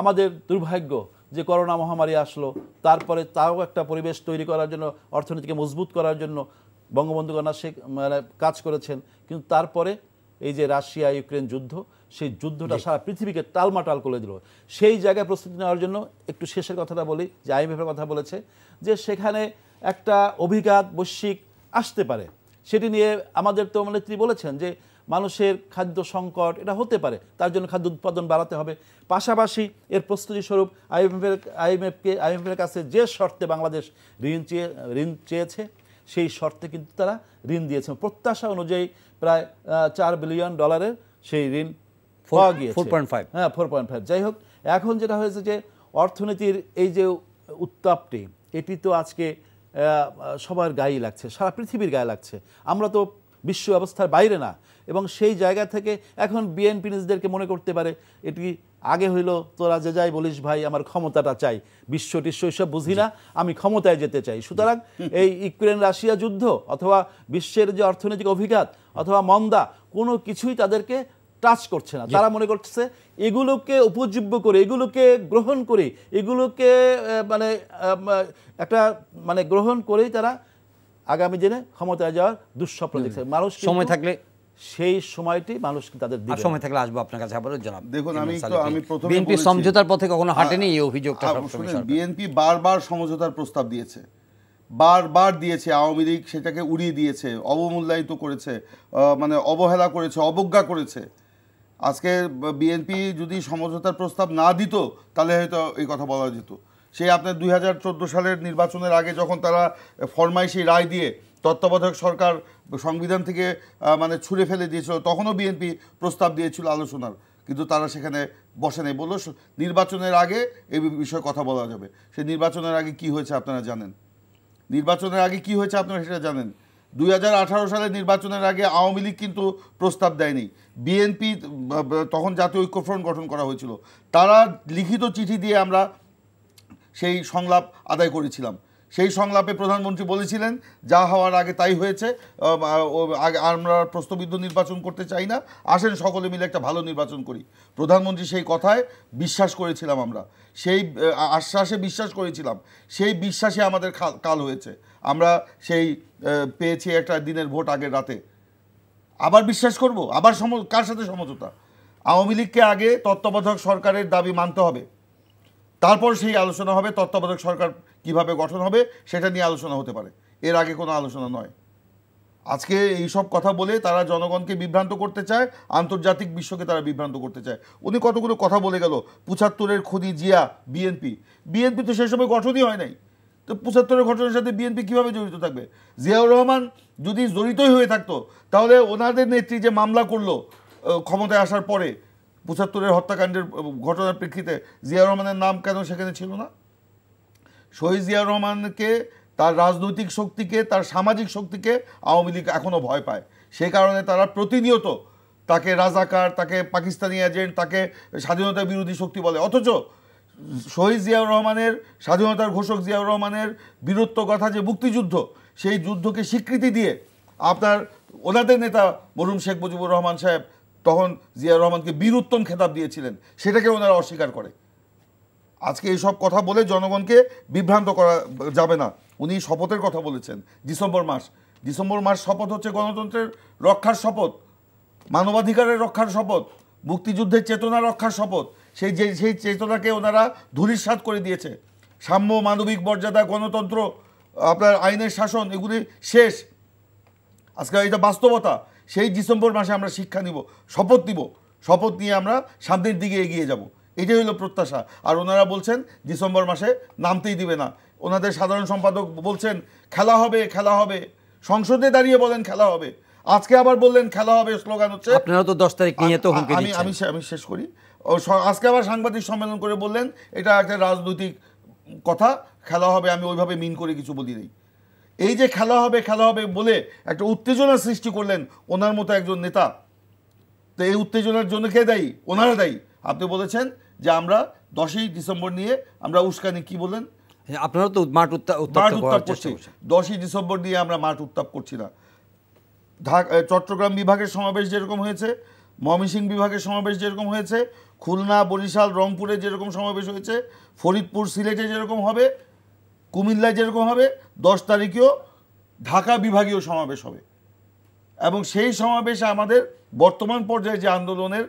আমাদের দুর্ভাগ্য যে করোনা মহামারী আসলো তারপরে তাও একটা পরিবেশ তৈরি করার জন্য অর্থনীতিকে মজবুত করার জন্য বঙ্গবন্ধু কন্যা শেখ মানে কাজ করেছেন কিন্তু তারপরে এই যে রাশিয়া ইউক্রেন যুদ্ধ সেই যুদ্ধটা সারা পৃথিবীকে তালমাটাল করে দিল সেই জায়গায় প্রস্তুতি নেওয়ার জন্য একটু শেষের কথাটা বলি যে আইএমএফের কথা বলেছে যে সেখানে একটা অভিঘাত বৈশ্বিক আসতে পারে সেটি নিয়ে আমাদের তো মানে তিনি বলেছেন যে মানুষের খাদ্য সংকট এটা হতে পারে তার জন্য খাদ্য উৎপাদন বাড়াতে হবে পাশাপাশি এর প্রস্তুতি স্বরূপ আইএমএফের আইএমএফকে আইএমএফের কাছে যে শর্তে বাংলাদেশ ঋণ চেয়ে ঋণ চেয়েছে সেই শর্তে কিন্তু তারা ঋণ দিয়েছেন প্রত্যাশা অনুযায়ী প্রায় চার বিলিয়ন ডলারের সেই ঋণ পাওয়া গিয়েছে ফোর পয়েন্ট ফাইভ হ্যাঁ ফোর পয়েন্ট ফাইভ যাই হোক এখন যেটা হয়েছে যে অর্থনীতির এই যে উত্তাপটি এটি তো আজকে সবার গায়ে লাগছে সারা পৃথিবীর গায়ে লাগছে আমরা তো বিশ্ব ব্যবস্থার বাইরে না এবং সেই জায়গা থেকে এখন বিএনপি নিজেদেরকে মনে করতে পারে এটি আগে হইল তোরা যে যাই বলিস ভাই আমার ক্ষমতাটা চাই বিশ্ব টিশ্ব সব বুঝি না আমি ক্ষমতায় যেতে চাই সুতরাং এই ইউক্রেন রাশিয়া যুদ্ধ অথবা বিশ্বের যে অর্থনৈতিক অভিঘাত অথবা মন্দা কোনো কিছুই তাদেরকে টাচ করছে না তারা মনে করছে এগুলোকে উপজীব্য করে এগুলোকে গ্রহণ করে এগুলোকে মানে একটা মানে গ্রহণ করেই তারা আগামী দিনে ক্ষমতায় যাওয়ার দুঃস্বপ্ন দেখছে মানুষ সময় থাকলে সেই সময়টি মানুষ তাদের সময় থাকলে আসবো আপনার কাছে আবারও জানাব দেখুন আমি তো আমি প্রথমে বিএনপি সমঝোতার পথে কখনো হাঁটেনি এই অভিযোগটা বিএনপি বারবার সমঝোতার প্রস্তাব দিয়েছে বারবার দিয়েছে আওয়ামী লীগ সেটাকে উড়িয়ে দিয়েছে অবমূল্যায়িত করেছে মানে অবহেলা করেছে অবজ্ঞা করেছে আজকে বিএনপি যদি সমঝোতার প্রস্তাব না দিত তাহলে হয়তো এই কথা বলা যেত সেই আপনার দুই সালের নির্বাচনের আগে যখন তারা ফরমাইশি রায় দিয়ে তত্ত্বাবধায়ক সরকার সংবিধান থেকে মানে ছুঁড়ে ফেলে দিয়েছিল তখনও বিএনপি প্রস্তাব দিয়েছিল আলোচনার কিন্তু তারা সেখানে বসে নেই বললো নির্বাচনের আগে এই বিষয়ে কথা বলা যাবে সেই নির্বাচনের আগে কি হয়েছে আপনারা জানেন নির্বাচনের আগে কি হয়েছে আপনারা সেটা জানেন দুই সালে নির্বাচনের আগে আওয়ামী লীগ কিন্তু প্রস্তাব দেয়নি বিএনপি তখন জাতীয় ঐক্যফ্রন্ট গঠন করা হয়েছিল তারা লিখিত চিঠি দিয়ে আমরা সেই সংলাপ আদায় করেছিলাম সেই সংলাপে প্রধানমন্ত্রী বলেছিলেন যা হওয়ার আগে তাই হয়েছে আমরা প্রস্তবিদ্ধ নির্বাচন করতে চাই না আসেন সকলে মিলে একটা ভালো নির্বাচন করি প্রধানমন্ত্রী সেই কথায় বিশ্বাস করেছিলাম আমরা সেই আশ্বাসে বিশ্বাস করেছিলাম সেই বিশ্বাসে আমাদের কাল হয়েছে আমরা সেই পেয়েছি একটা দিনের ভোট আগের রাতে আবার বিশ্বাস করব আবার সম কার সাথে সমঝোতা আওয়ামী লীগকে আগে তত্ত্বাবধায়ক সরকারের দাবি মানতে হবে তারপর সেই আলোচনা হবে তত্ত্বাবধায়ক সরকার কিভাবে গঠন হবে সেটা নিয়ে আলোচনা হতে পারে এর আগে কোনো আলোচনা নয় আজকে এই সব কথা বলে তারা জনগণকে বিভ্রান্ত করতে চায় আন্তর্জাতিক বিশ্বকে তারা বিভ্রান্ত করতে চায় উনি কতগুলো কথা বলে গেল পঁচাত্তরের খনি জিয়া বিএনপি বিএনপি তো সেই সময় গঠনই হয় নাই তো পঁচাত্তরের ঘটনার সাথে বিএনপি কীভাবে জড়িত থাকবে জিয়াউর রহমান যদি জড়িতই হয়ে থাকতো তাহলে ওনাদের নেত্রী যে মামলা করলো ক্ষমতায় আসার পরে পঁচাত্তরের হত্যাকাণ্ডের ঘটনার প্রেক্ষিতে জিয়াউর রহমানের নাম কেন সেখানে ছিল না শহীদ জিয়াউর রহমানকে তার রাজনৈতিক শক্তিকে তার সামাজিক শক্তিকে আওয়ামী লীগ এখনও ভয় পায় সেই কারণে তারা প্রতিনিয়ত তাকে রাজাকার তাকে পাকিস্তানি এজেন্ট তাকে স্বাধীনতা বিরোধী শক্তি বলে অথচ শহীদ জিয়াউর রহমানের স্বাধীনতার ঘোষক জিয়াউর রহমানের বীরত্ব কথা যে মুক্তিযুদ্ধ সেই যুদ্ধকে স্বীকৃতি দিয়ে আপনার ওনাদের নেতা মরুম শেখ মুজিবুর রহমান সাহেব তখন জিয়া রহমানকে বীরুত্তম খেতাব দিয়েছিলেন সেটাকে ওনারা অস্বীকার করে আজকে এইসব কথা বলে জনগণকে বিভ্রান্ত করা যাবে না উনি শপথের কথা বলেছেন ডিসেম্বর মাস ডিসেম্বর মাস শপথ হচ্ছে গণতন্ত্রের রক্ষার শপথ মানবাধিকারের রক্ষার শপথ মুক্তিযুদ্ধের চেতনা রক্ষার শপথ সেই যে সেই চেতনাকে ওনারা ধূলিসাত করে দিয়েছে সাম্য মানবিক মর্যাদা গণতন্ত্র আপনার আইনের শাসন এগুলি শেষ আজকে এটা বাস্তবতা সেই ডিসেম্বর মাসে আমরা শিক্ষা নিব শপথ নিব শপথ নিয়ে আমরা সামনের দিকে এগিয়ে যাব এটাই হলো প্রত্যাশা আর ওনারা বলছেন ডিসেম্বর মাসে নামতেই দিবে না ওনাদের সাধারণ সম্পাদক বলছেন খেলা হবে খেলা হবে সংসদে দাঁড়িয়ে বলেন খেলা হবে আজকে আবার বললেন খেলা হবে স্লোগান হচ্ছে আপনারা তো দশ তারিখ নিয়ে তো আমি আমি আমি শেষ করি আজকে আবার সাংবাদিক সম্মেলন করে বললেন এটা একটা রাজনৈতিক কথা খেলা হবে আমি ওইভাবে মিন করে কিছু বলি নেই এই যে খেলা হবে খেলা হবে বলে একটা উত্তেজনা সৃষ্টি করলেন ওনার মতো একজন নেতা তো এই উত্তেজনার জন্য কে দায়ী ওনারা দায়ী আপনি বলেছেন যে আমরা দশই ডিসেম্বর নিয়ে আমরা উস্কানি কি বললেন হ্যাঁ, আপনারা তো মাঠ মাঠ উত্তাপ করছি দশই ডিসেম্বর নিয়ে আমরা মাঠ উত্তাপ করছি না ঢাকা চট্টগ্রাম বিভাগের সমাবেশ যেরকম হয়েছে ময়মনসিংহ বিভাগের সমাবেশ যেরকম হয়েছে খুলনা বরিশাল রংপুরে যেরকম সমাবেশ হয়েছে ফরিদপুর সিলেটে যেরকম হবে কুমিল্লায় যেরকম হবে দশ তারিখেও ঢাকা বিভাগীয় সমাবেশ হবে এবং সেই সমাবেশে আমাদের বর্তমান পর্যায়ে যে আন্দোলনের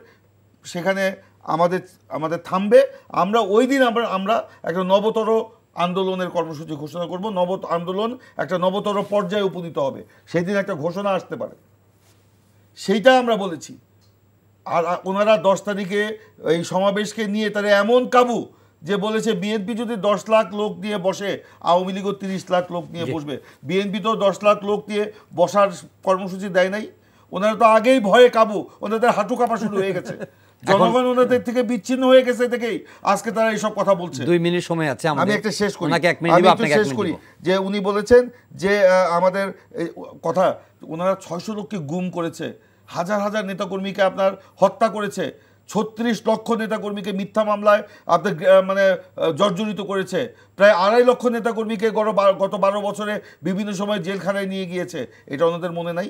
সেখানে আমাদের আমাদের থামবে আমরা ওই দিন আমরা আমরা একটা নবতর আন্দোলনের কর্মসূচি ঘোষণা করব নব আন্দোলন একটা নবতর পর্যায়ে উপনীত হবে সেই দিন একটা ঘোষণা আসতে পারে সেইটা আমরা বলেছি আর ওনারা দশ তারিখে এই সমাবেশকে নিয়ে তারা এমন কাবু যে বলেছে বিএনপি যদি দশ লাখ লোক নিয়ে বসে আওয়ামী লীগও তিরিশ লাখ লোক নিয়ে বসবে বিএনপি তো দশ লাখ লোক নিয়ে বসার কর্মসূচি দেয় নাই ওনারা তো আগেই ভয়ে কাবু ওনাদের হাঁটু কাঁপা শুরু হয়ে গেছে জনগণ ওনাদের থেকে বিচ্ছিন্ন হয়ে গেছে থেকেই আজকে তারা এইসব কথা বলছে দুই মিনিট সময় আছে আমি একটা শেষ করি আমি শেষ করি যে উনি বলেছেন যে আমাদের কথা ওনারা ছয়শো লোককে গুম করেছে হাজার হাজার নেতাকর্মীকে আপনার হত্যা করেছে ছত্রিশ লক্ষ নেতাকর্মীকে মিথ্যা মামলায় আপনার মানে জর্জরিত করেছে প্রায় আড়াই লক্ষ নেতাকর্মীকে গত বারো বছরে বিভিন্ন সময় জেলখানায় নিয়ে গিয়েছে এটা ওনাদের মনে নাই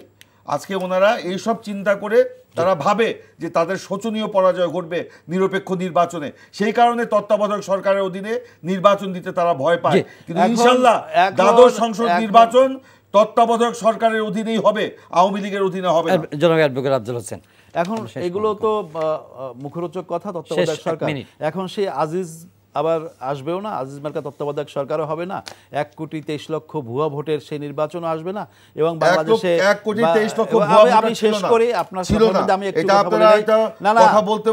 আজকে ওনারা এইসব চিন্তা করে তারা ভাবে যে তাদের শোচনীয় পরাজয় ঘটবে নিরপেক্ষ নির্বাচনে সেই কারণে তত্ত্বাবধায়ক সরকারের অধীনে নির্বাচন দিতে তারা ভয় পায় কিন্তু ইনশাল্লাহ দ্বাদশ সংসদ নির্বাচন তত্ত্বাবধায়ক সরকারের অধীনেই হবে আওয়ামী লীগের অধীনে হবে জনাব অ্যাডভোকেট আব্দুল হোসেন এখন এগুলো তো মুখরোচক কথা তত্ত্বাবধায়ক সরকার এখন সেই আজিজ আবার আসবেও না আজিজ মার্কা তত্ত্বাবধায়ক সরকারও হবে না এক কোটি তেইশ লক্ষ ভুয়া ভোটের সেই নির্বাচনও আসবে না এবং বাংলাদেশে এক কোটি তেইশ লক্ষ আমি শেষ আপনার আমি একটু না না বলতে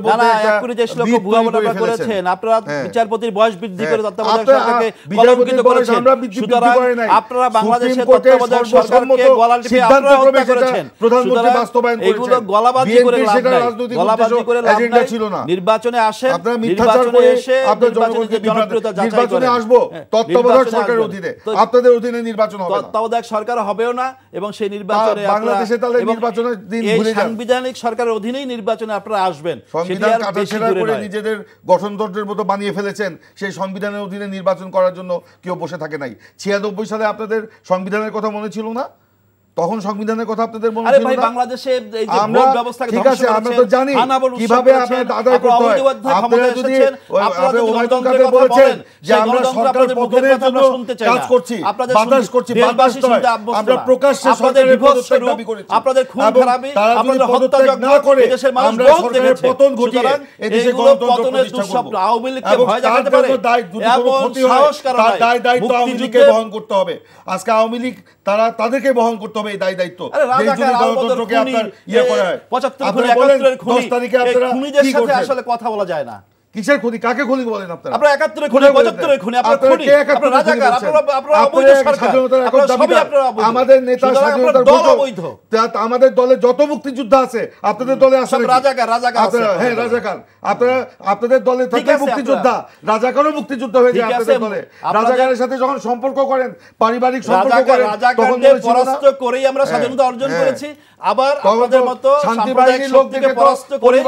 এক কোটি তেইশ লক্ষ ভুয়া ভোট আপনারা করেছেন আপনারা হ্যাঁ। বিচারপতির বয়স বৃদ্ধি করে হ্যাঁ। তত্ত্বাবধায়ক সরকারকে কলঙ্কিত করেছেন সুতরাং আপনারা তত্ত্বাবধায়ক সরকারকে গলা টিপে আপনারা হত্যা করেছেন প্রধানমন্ত্রী এগুলো গলাবাজি করে লাভ নাই গলাবাজি করে লাভ নাই নির্বাচনে আসেন নির্বাচনে এসে জনগণকে নির্বাচনে আসবো হ্যাঁ, তত্ত্বাবধায়ক সরকারের অধীনে আপনাদের অধীনে নির্বাচন হবে তত্ত্বাবধায়ক সরকার হবেও না এবং সেই নির্বাচনে বাংলাদেশে তাহলে নির্বাচনের দিন ভুলে সাংবিধানিক সরকারের অধীনেই নির্বাচনে আপনারা আসবেন সংবিধান করে নিজেদের গঠনতন্ত্রের মতো বানিয়ে ফেলেছেন সেই সংবিধানের অধীনে নির্বাচন করার জন্য কেউ বসে থাকে নাই ছিয়ানব্বই সালে আপনাদের সংবিধানের কথা মনে ছিল না তখন সংবিধানের কথা আপনাদের মনে ছিল না বাংলাদেশে এই যে ভোট ঠিক আছে আমরা তো জানি কিভাবে করতে হয় আপনারা যদি আপনারা ওবায়দুল বলেছেন যে আমরা পতনের জন্য কাজ করছি বাতাস করছি বাতাস আমরা সরকারের দাবি আপনাদের না করে দেশের মানুষ ভোট পতন ঘটিয়ে আওয়ামী লীগকে ভয় দেখাতে পারে তার দায় দায়িত্ব আওয়ামী লীগকে বহন করতে হবে আজকে আওয়ামী লীগ তারা তাদেরকে বহন করতে তবে দায় দায়িত্ব ইয়ে পঁচাত্তর তারিখে আসলে কথা বলা যায় না কিসের খুনি কাকে খুনি বলেন আমাদের নেতা আমাদের দলে যত মুক্তিযুদ্ধ আছে আপনাদের দলে আসলে হ্যাঁ রাজাকার আপনারা আপনাদের দলে থেকে মুক্তিযোদ্ধা রাজাকারও মুক্তিযুদ্ধ হয়েছে আপনাদের দলে রাজাকারের সাথে যখন সম্পর্ক করেন পারিবারিক সম্পর্ক করেন তখন পরাস্ত করেই আমরা হ্যাঁ, স্বাধীনতা অর্জন হ্যাঁ। করেছি আবার আমাদের মতো পরাস্ত করে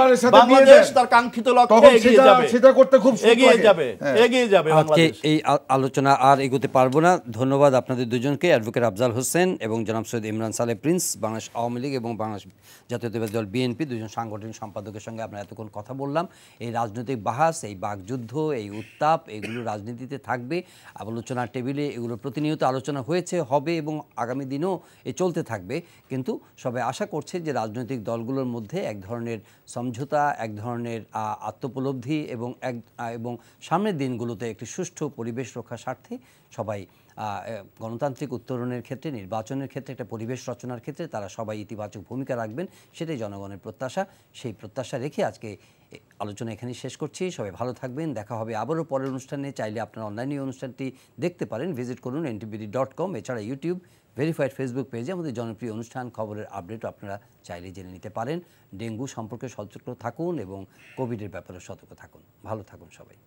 বাংলাদেশ তার কাঙ্ক্ষিত লক্ষ্যে এগিয়ে হ্যাঁ। আজকে এই আলোচনা আর এগোতে পারবো না ধন্যবাদ আপনাদের দুজনকে অ্যাডভোকেট আফজাল হোসেন এবং জনাব সৈয়দ ইমরান সালে প্রিন্স বাংলাদেশ আওয়ামী লীগ এবং বাংলাদেশ জাতীয়তাবাদী দল বিএনপি দুজন সাংগঠনিক সম্পাদকের সঙ্গে আমরা এতক্ষণ কথা বললাম এই রাজনৈতিক বাহাস এই বাকযুদ্ধ এই উত্তাপ এগুলো রাজনীতিতে থাকবে আলোচনার টেবিলে এগুলো প্রতিনিয়ত আলোচনা হয়েছে হবে এবং আগামী দিনও এ চলতে থাকবে কিন্তু সবাই আশা করছে যে রাজনৈতিক দলগুলোর মধ্যে এক ধরনের সমঝোতা এক ধরনের আত্মোপলব্ধি এবং এক এবং সামনের দিনগুলোতে একটি সুষ্ঠু পরিবেশ রক্ষার স্বার্থে সবাই গণতান্ত্রিক উত্তরণের ক্ষেত্রে নির্বাচনের ক্ষেত্রে একটা পরিবেশ রচনার ক্ষেত্রে তারা সবাই ইতিবাচক ভূমিকা রাখবেন সেটাই জনগণের প্রত্যাশা সেই প্রত্যাশা রেখে আজকে আলোচনা এখানে শেষ করছি সবাই ভালো থাকবেন দেখা হবে আবারও পরের অনুষ্ঠানে চাইলে আপনারা অনলাইনে অনুষ্ঠানটি দেখতে পারেন ভিজিট করুন এনটিবিডি ডট কম এছাড়া ইউটিউব ভেরিফাইড ফেসবুক পেজে আমাদের জনপ্রিয় অনুষ্ঠান খবরের আপডেট আপনারা চাইলে জেনে নিতে পারেন ডেঙ্গু সম্পর্কে সচেতন থাকুন এবং কোভিডের ব্যাপারে সতর্ক থাকুন ভালো থাকুন সবাই